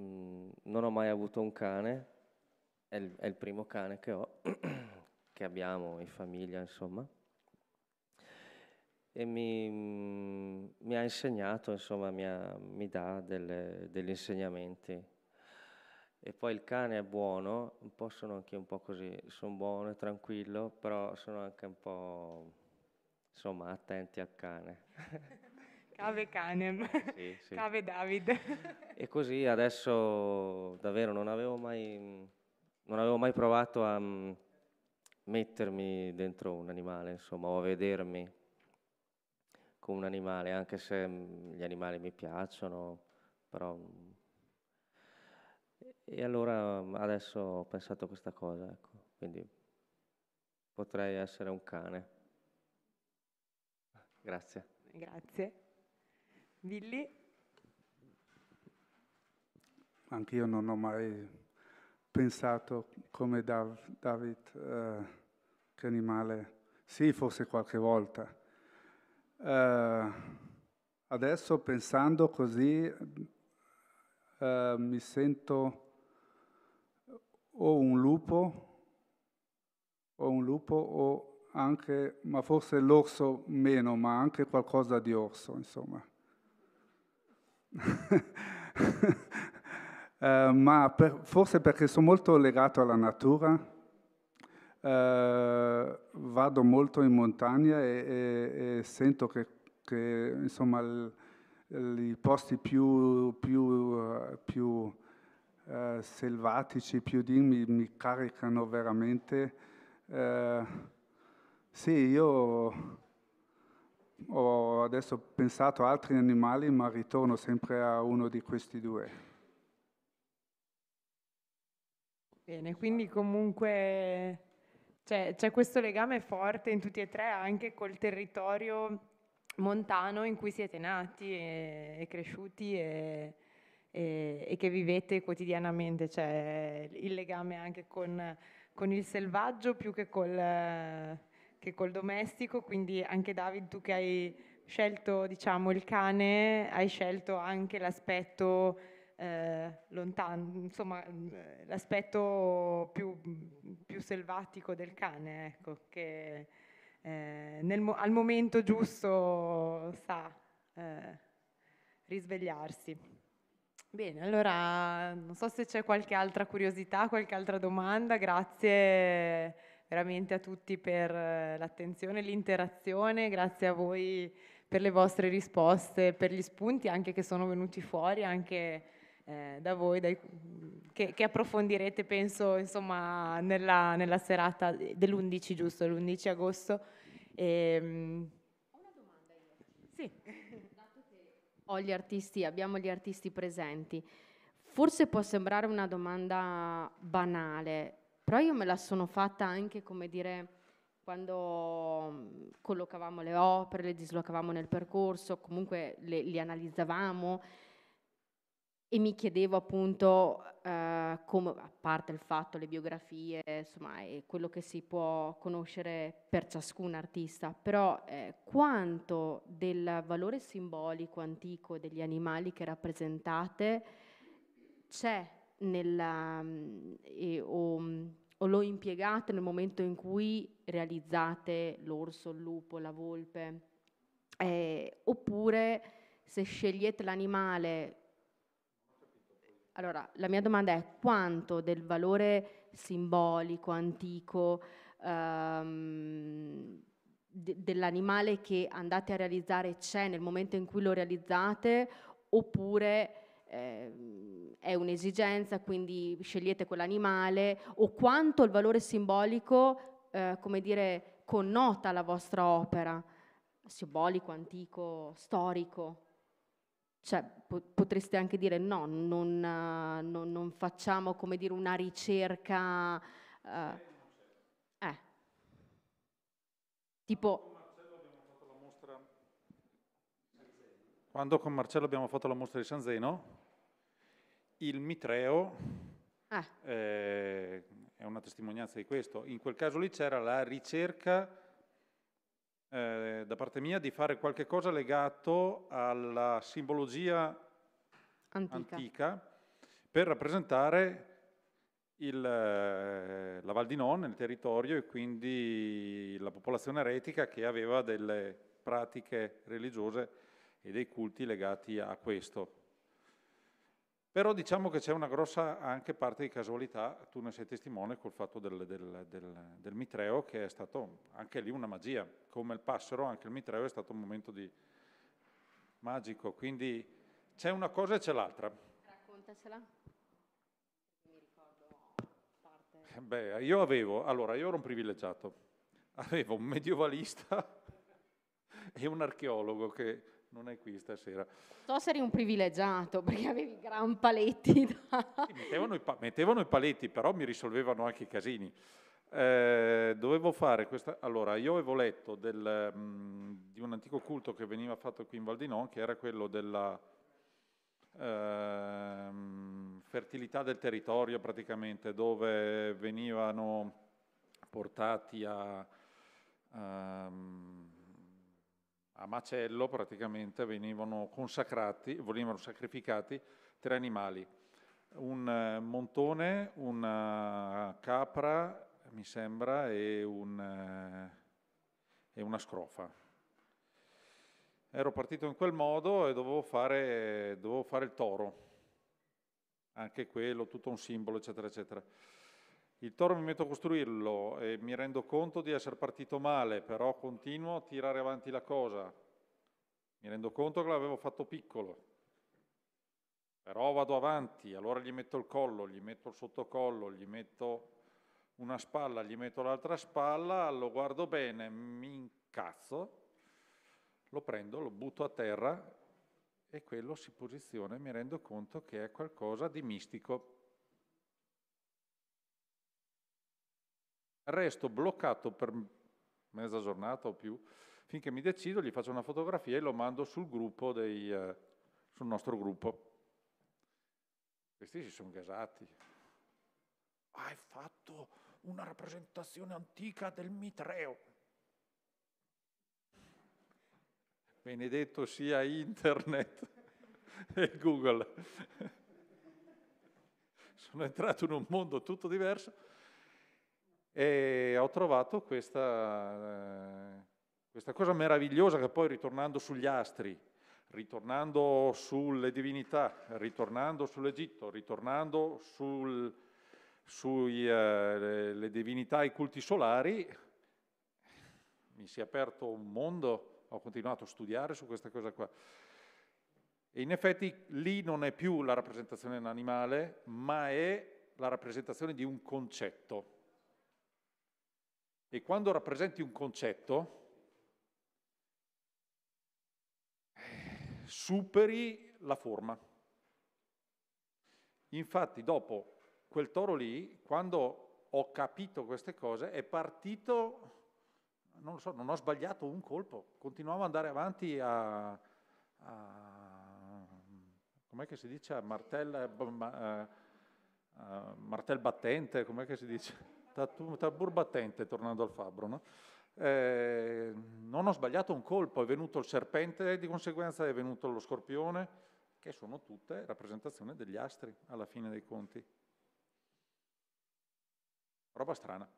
Mm, non ho mai avuto un cane, è il, è il primo cane che ho, che abbiamo in famiglia, insomma. E mi, mm, mi ha insegnato, insomma, mi, ha, mi dà delle, degli insegnamenti. E poi il cane è buono, un po' sono anche un po' così, sono buono e tranquillo, però sono anche un po', insomma, attenti al cane. Cave Canem, sì, sì. Cave David. E così adesso davvero non avevo mai, non avevo mai provato a mm, mettermi dentro un animale, insomma, o a vedermi con un animale, anche se mm, gli animali mi piacciono, però... Mm. E allora adesso ho pensato a questa cosa, ecco, quindi potrei essere un cane. Grazie. Grazie. Billy. io non ho mai pensato come Dav- David, eh, che animale, sì, forse qualche volta. Eh, adesso pensando così eh, mi sento o un lupo, o un lupo o anche, ma forse l'orso meno, ma anche qualcosa di orso, insomma uh, ma per, forse perché sono molto legato alla natura, uh, vado molto in montagna e, e, e sento che, che insomma, l, i posti più, più, eh, più uh, selvatici, più di mi, mi caricano veramente. sì, io ho adesso pensato a altri animali, ma ritorno sempre a uno di questi due. Bene, quindi comunque c'è, c'è questo legame forte in tutti e tre anche col territorio montano in cui siete nati e, e cresciuti e, e, e, che vivete quotidianamente, c'è il legame anche con, con il selvaggio più che col che col domestico, quindi anche David, tu che hai scelto diciamo, il cane, hai scelto anche l'aspetto eh, lontano, insomma eh, l'aspetto più, più, selvatico del cane, ecco, che eh, nel, al momento giusto sa eh, risvegliarsi. Bene, allora non so se c'è qualche altra curiosità, qualche altra domanda, grazie veramente a tutti per eh, l'attenzione e l'interazione, grazie a voi per le vostre risposte, per gli spunti anche che sono venuti fuori, anche eh, da voi, dai, che, che, approfondirete penso insomma, nella, nella serata dell'11 giusto, l'11 agosto. E, Ho una domanda io. Sì. Dato che ho gli artisti, abbiamo gli artisti presenti, forse può sembrare una domanda banale, però io me la sono fatta anche, come dire, quando mm, collocavamo le opere, le dislocavamo nel percorso, comunque le, le analizzavamo e mi chiedevo appunto, eh, come, a parte il fatto, le biografie, insomma, e quello che si può conoscere per ciascun artista, però eh, quanto del valore simbolico antico degli animali che rappresentate c'è nella, eh, o, mm, o, lo impiegate nel momento in cui realizzate l'orso, il lupo, la volpe, eh, oppure se scegliete l'animale. Allora, la mia domanda è quanto del valore simbolico, antico, ehm, dell'animale che andate a realizzare c'è nel momento in cui lo realizzate, oppure eh, è un'esigenza, quindi scegliete quell'animale, o quanto il valore simbolico, eh, come dire, connota la vostra opera, simbolico, antico, storico. Cioè, po- potreste anche dire no, non, non, non facciamo, come dire, una ricerca... Eh, eh. tipo... Quando con Marcello abbiamo fatto la mostra di San Zeno, il mitreo ah. eh, è una testimonianza di questo. In quel caso lì c'era la ricerca eh, da parte mia di fare qualche cosa legato alla simbologia antica, antica per rappresentare il, eh, la Val di Non il territorio e quindi la popolazione eretica che aveva delle pratiche religiose e dei culti legati a questo. Però diciamo che c'è una grossa anche parte di casualità, tu ne sei testimone col fatto del, del, del, del mitreo che è stato anche lì una magia, come il passero anche il mitreo è stato un momento di magico, quindi c'è una cosa e c'è l'altra. Raccontacela. Mi ricordo parte. Eh, beh, io avevo, allora io ero un privilegiato, avevo un medievalista e un archeologo che non è qui stasera. So se eri un privilegiato perché avevi gran paletti. Da... Sì, mettevano, i pa- mettevano, i paletti, però mi risolvevano anche i casini. Eh, dovevo fare questa... Allora, io avevo letto del, mh, mm, di un antico culto che veniva fatto qui in Val di Non, che era quello della eh, fertilità del territorio praticamente, dove venivano portati a... Um, a macello praticamente venivano consacrati, venivano sacrificati tre animali, un eh, montone, una capra, mi sembra, e, un, eh, e una scrofa. Ero partito in quel modo e dovevo fare, dovevo fare il toro, anche quello, tutto un simbolo, eccetera, eccetera. Il toro mi metto a costruirlo e mi rendo conto di essere partito male, però continuo a tirare avanti la cosa. Mi rendo conto che l'avevo fatto piccolo. Però vado avanti, allora gli metto il collo, gli metto il sottocollo, gli metto una spalla, gli metto l'altra spalla, lo guardo bene, mi incazzo, lo prendo, lo butto a terra e quello si posiziona e mi rendo conto che è qualcosa di mistico. resto bloccato per mezza giornata o più, finché mi decido, gli faccio una fotografia e lo mando sul, gruppo dei, eh, sul nostro gruppo. Questi si sono gasati. Ah, hai fatto una rappresentazione antica del mitreo. Benedetto sia internet e Google. Sono entrato in un mondo tutto diverso e ho trovato questa, eh, questa cosa meravigliosa che poi ritornando sugli astri, ritornando sulle divinità, ritornando sull'Egitto, ritornando sulle eh, divinità e i culti solari, mi si è aperto un mondo, ho continuato a studiare su questa cosa qua. E in effetti lì non è più la rappresentazione dell'animale, ma è la rappresentazione di un concetto. E quando rappresenti un concetto, superi la forma. Infatti dopo quel toro lì, quando ho capito queste cose, è partito, non lo so, non ho sbagliato un colpo, continuavo ad andare avanti a, a com'è che si dice, a martel, eh, a martel battente, com'è che si dice? da, da tornando al fabbro. No? Eh, non ho sbagliato un colpo, è venuto il serpente, di conseguenza è venuto lo scorpione, che sono tutte rappresentazioni degli astri alla fine dei conti. Roba strana.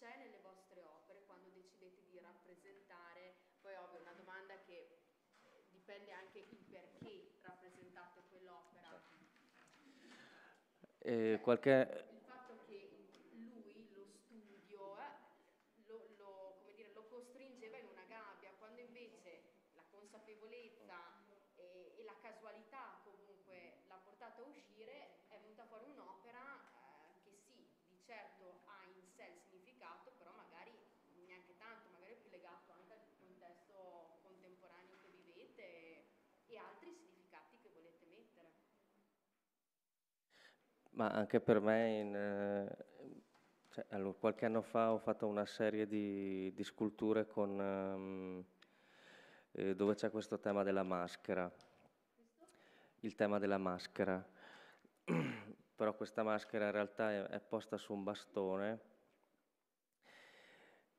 c'è nelle vostre opere quando decidete di rappresentare, poi ovvio una domanda che eh, dipende anche il perché rappresentate quell'opera. Eh, qualche, Ma anche per me, in, eh, cioè, allora, qualche anno fa ho fatto una serie di, di sculture con, um, eh, dove c'è questo tema della maschera, il tema della maschera. Però questa maschera in realtà è, è posta su un bastone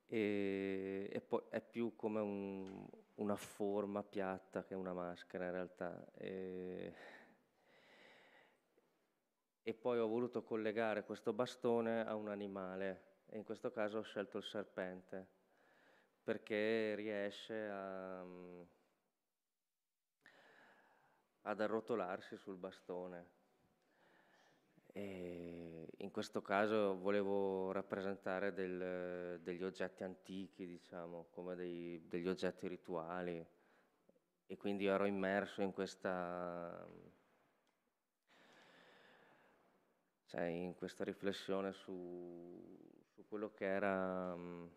e, e poi è più come un, una forma piatta che una maschera in realtà. E, e poi ho voluto collegare questo bastone a un animale e in questo caso ho scelto il serpente perché riesce a, mm, ad arrotolarsi sul bastone. E in questo caso volevo rappresentare del, degli oggetti antichi, diciamo, come dei, degli oggetti rituali e quindi ero immerso in questa cioè, in questa riflessione su, su quello che era um,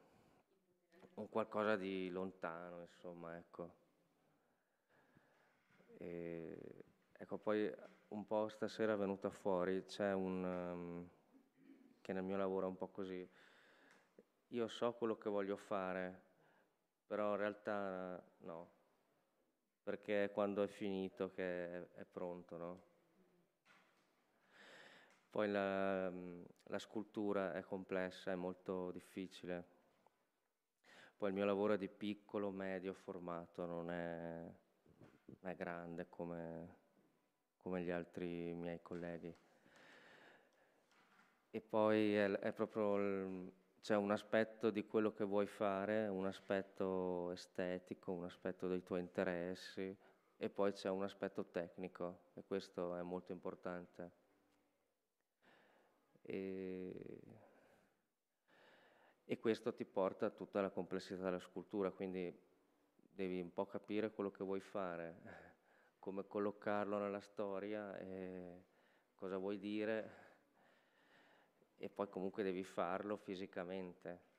un qualcosa di lontano, insomma, ecco. E, ecco, poi un po' stasera è venuta fuori, c'è un... Um, che nel mio lavoro è un po' così, io so quello che voglio fare, però in realtà no, perché è quando è finito che è, è pronto, no? Poi la, la scultura è complessa, è molto difficile. Poi il mio lavoro è di piccolo, medio formato, non è, è grande come, come gli altri miei colleghi. E poi è, è proprio il, c'è un aspetto di quello che vuoi fare, un aspetto estetico, un aspetto dei tuoi interessi e poi c'è un aspetto tecnico e questo è molto importante e, e questo ti porta a tutta la complessità della scultura, quindi devi un po' capire quello che vuoi fare, come collocarlo nella storia, cosa vuoi dire e poi comunque devi farlo fisicamente.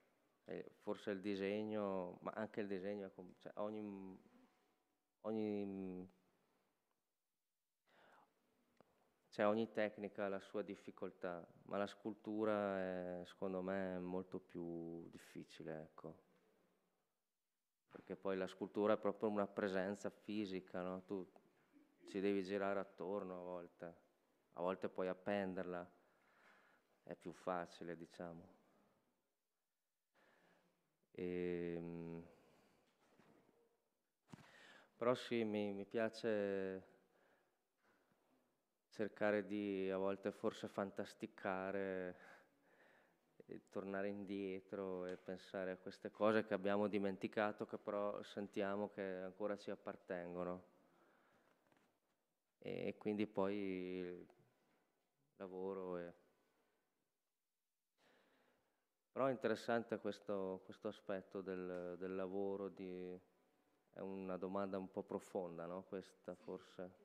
E forse il disegno, ma anche il disegno, cioè ogni, ogni cioè ogni tecnica ha la sua difficoltà, ma la scultura è, secondo me è molto più difficile, ecco. Perché poi la scultura è proprio una presenza fisica, no? Tu ci devi girare attorno a volte, a volte puoi appenderla, è più facile, diciamo. E, ehm, però sì, mi, mi piace cercare di a volte forse fantasticare e tornare indietro e pensare a queste cose che abbiamo dimenticato, che però sentiamo che ancora ci appartengono. E quindi poi il lavoro. E... Però è interessante questo, questo aspetto del, del lavoro, di... è una domanda un po' profonda, no? Questa forse.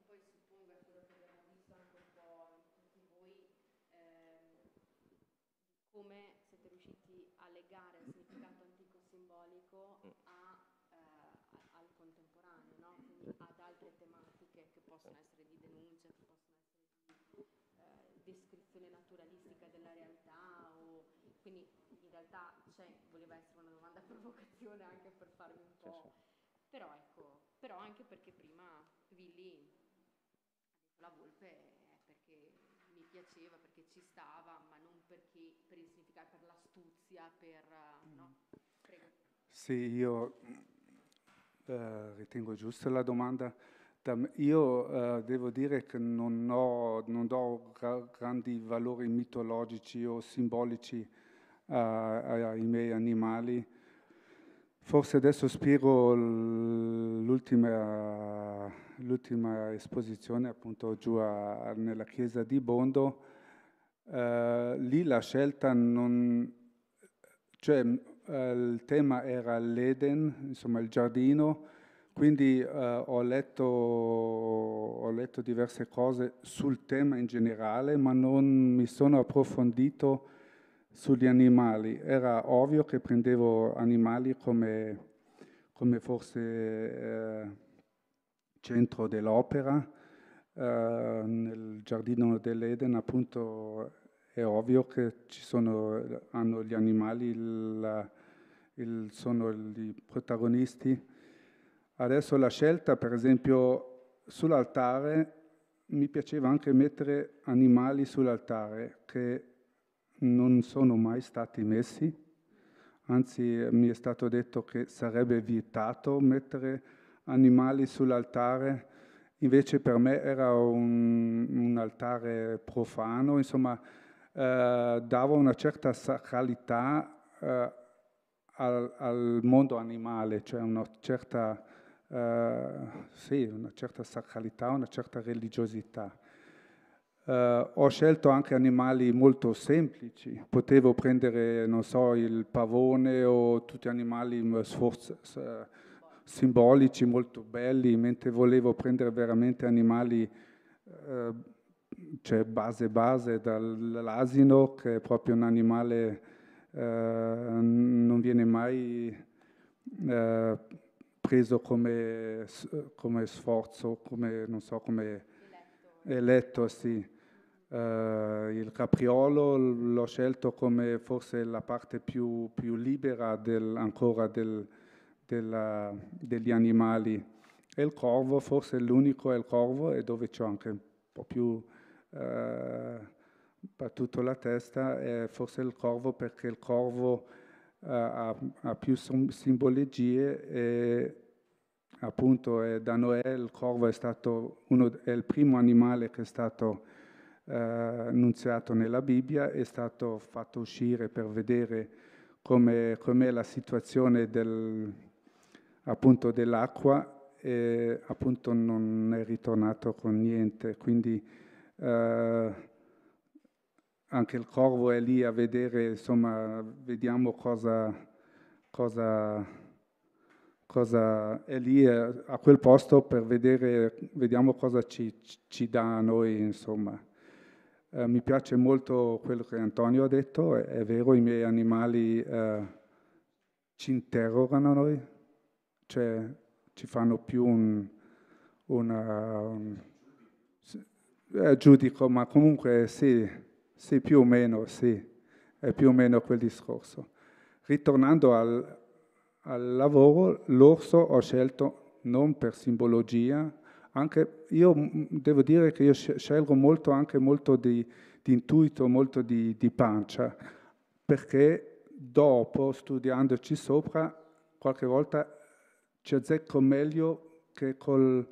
realtà, cioè, voleva essere una domanda a provocazione anche per farmi un po'. Sì, sì. Però ecco, però anche perché prima Willy ha detto la volpe è perché mi piaceva, perché ci stava, ma non perché per il significato, per l'astuzia, per mm. no? Sì, io eh, ritengo giusta la domanda. Io eh, devo dire che non, ho, non do grandi valori mitologici o simbolici ai miei animali. Forse adesso spiego l'ultima, l'ultima esposizione appunto giù a, nella chiesa di Bondo. Uh, lì la scelta non... cioè uh, il tema era l'Eden, insomma il giardino, quindi uh, ho, letto, ho letto diverse cose sul tema in generale, ma non mi sono approfondito sugli animali. Era ovvio che prendevo animali come, come forse eh, centro dell'opera. Eh, nel giardino dell'Eden appunto è ovvio che sono, hanno gli animali, il, il, sono i protagonisti. Adesso la scelta, per esempio, sull'altare mi piaceva anche mettere animali sull'altare che non sono mai stati messi, anzi mi è stato detto che sarebbe vietato mettere animali sull'altare, invece per me era un, un altare profano, insomma eh, dava una certa sacralità eh, al, al, mondo animale, cioè una certa, eh, sì, una certa sacralità, una certa religiosità. Uh, ho scelto anche animali molto semplici, potevo prendere, non so, il pavone o tutti animali mm, sforz- simbolici, molto belli, mentre volevo prendere veramente animali, uh, cioè base base, dall'asino, che è proprio un animale, uh, non viene mai preso come, come, sforzo, come, non so, come eletto, eletto sì. Uh, il capriolo l'ho scelto come forse la parte più, più libera del, ancora del, della, degli animali e il corvo forse l'unico è il corvo e dove ci ho anche un po' più uh, battuto la testa è forse il corvo perché il corvo uh, ha, ha, più simbologie e appunto da Noè il corvo è stato uno, è il primo animale che è stato eh, annunziato nella Bibbia, è stato fatto uscire per vedere come, com'è la situazione del, appunto dell'acqua e appunto non è ritornato con niente, quindi eh, anche il corvo è lì a vedere, insomma, vediamo cosa, cosa, cosa è lì a, eh, a quel posto per vedere, vediamo cosa ci, ci dà a noi, insomma. Eh, mi piace molto quello che Antonio ha detto, è, è vero, i miei animali eh, ci interrogano noi, cioè ci fanno più un, una, un um, eh, giudico, ma comunque sì, sì, più o meno, sì, è più o meno quel discorso. Ritornando al, al lavoro, l'orso ho scelto non per simbologia, anche io mm, mm, devo dire che io scelgo molto anche molto di, di intuito, molto di, di pancia, perché dopo, studiandoci sopra, qualche volta ci azzecco meglio che col,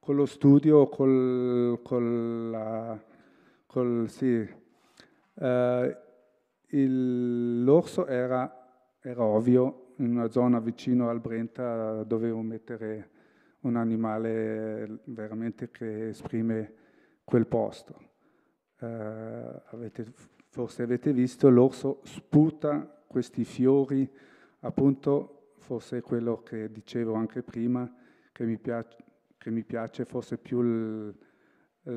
con lo studio, col, col, col sì. Eh, l'orso era, era ovvio, in una zona vicino al Brenta dovevo mettere un animale eh, veramente che esprime quel posto. Eh, avete, forse avete visto, l'orso sputa questi fiori, appunto forse quello che dicevo anche prima, che mi piace, che mi piace forse più il, il,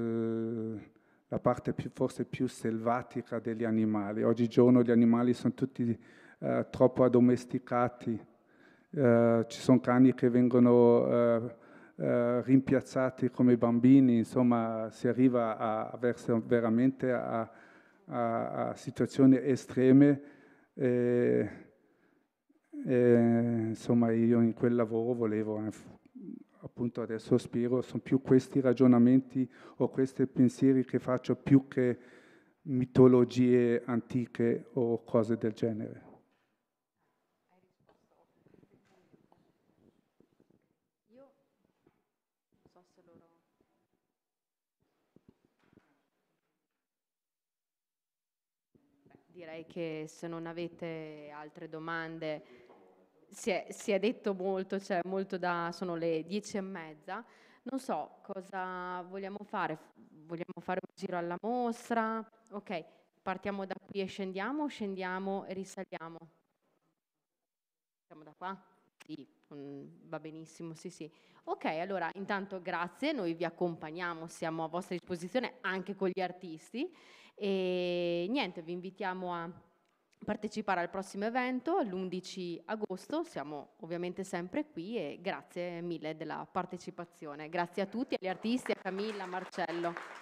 eh, la parte più, forse più selvatica degli animali. Oggigiorno gli animali sono tutti eh, troppo addomesticati, eh, ci sono cani che vengono eh, eh rimpiazzati come bambini, insomma si arriva a, verso, veramente a, a, a, situazioni estreme. E, e, insomma io in quel lavoro volevo eh, appunto adesso spiro sono più questi ragionamenti o questi pensieri che faccio più che mitologie antiche o cose del genere direi che se non avete altre domande si è, si è detto molto, c'è cioè molto da, sono le dieci e mezza. Non so cosa vogliamo fare, vogliamo fare un giro alla mostra? Ok, partiamo da qui e scendiamo, scendiamo e risaliamo. Siamo da qua? Sì, mm, va benissimo, sì sì. Ok, allora intanto grazie, noi vi accompagniamo, siamo a vostra disposizione anche con gli artisti e niente, vi invitiamo a partecipare al prossimo evento l'11 agosto, siamo ovviamente sempre qui e grazie mille della partecipazione. Grazie a tutti, agli artisti, a Camilla, a Marcello.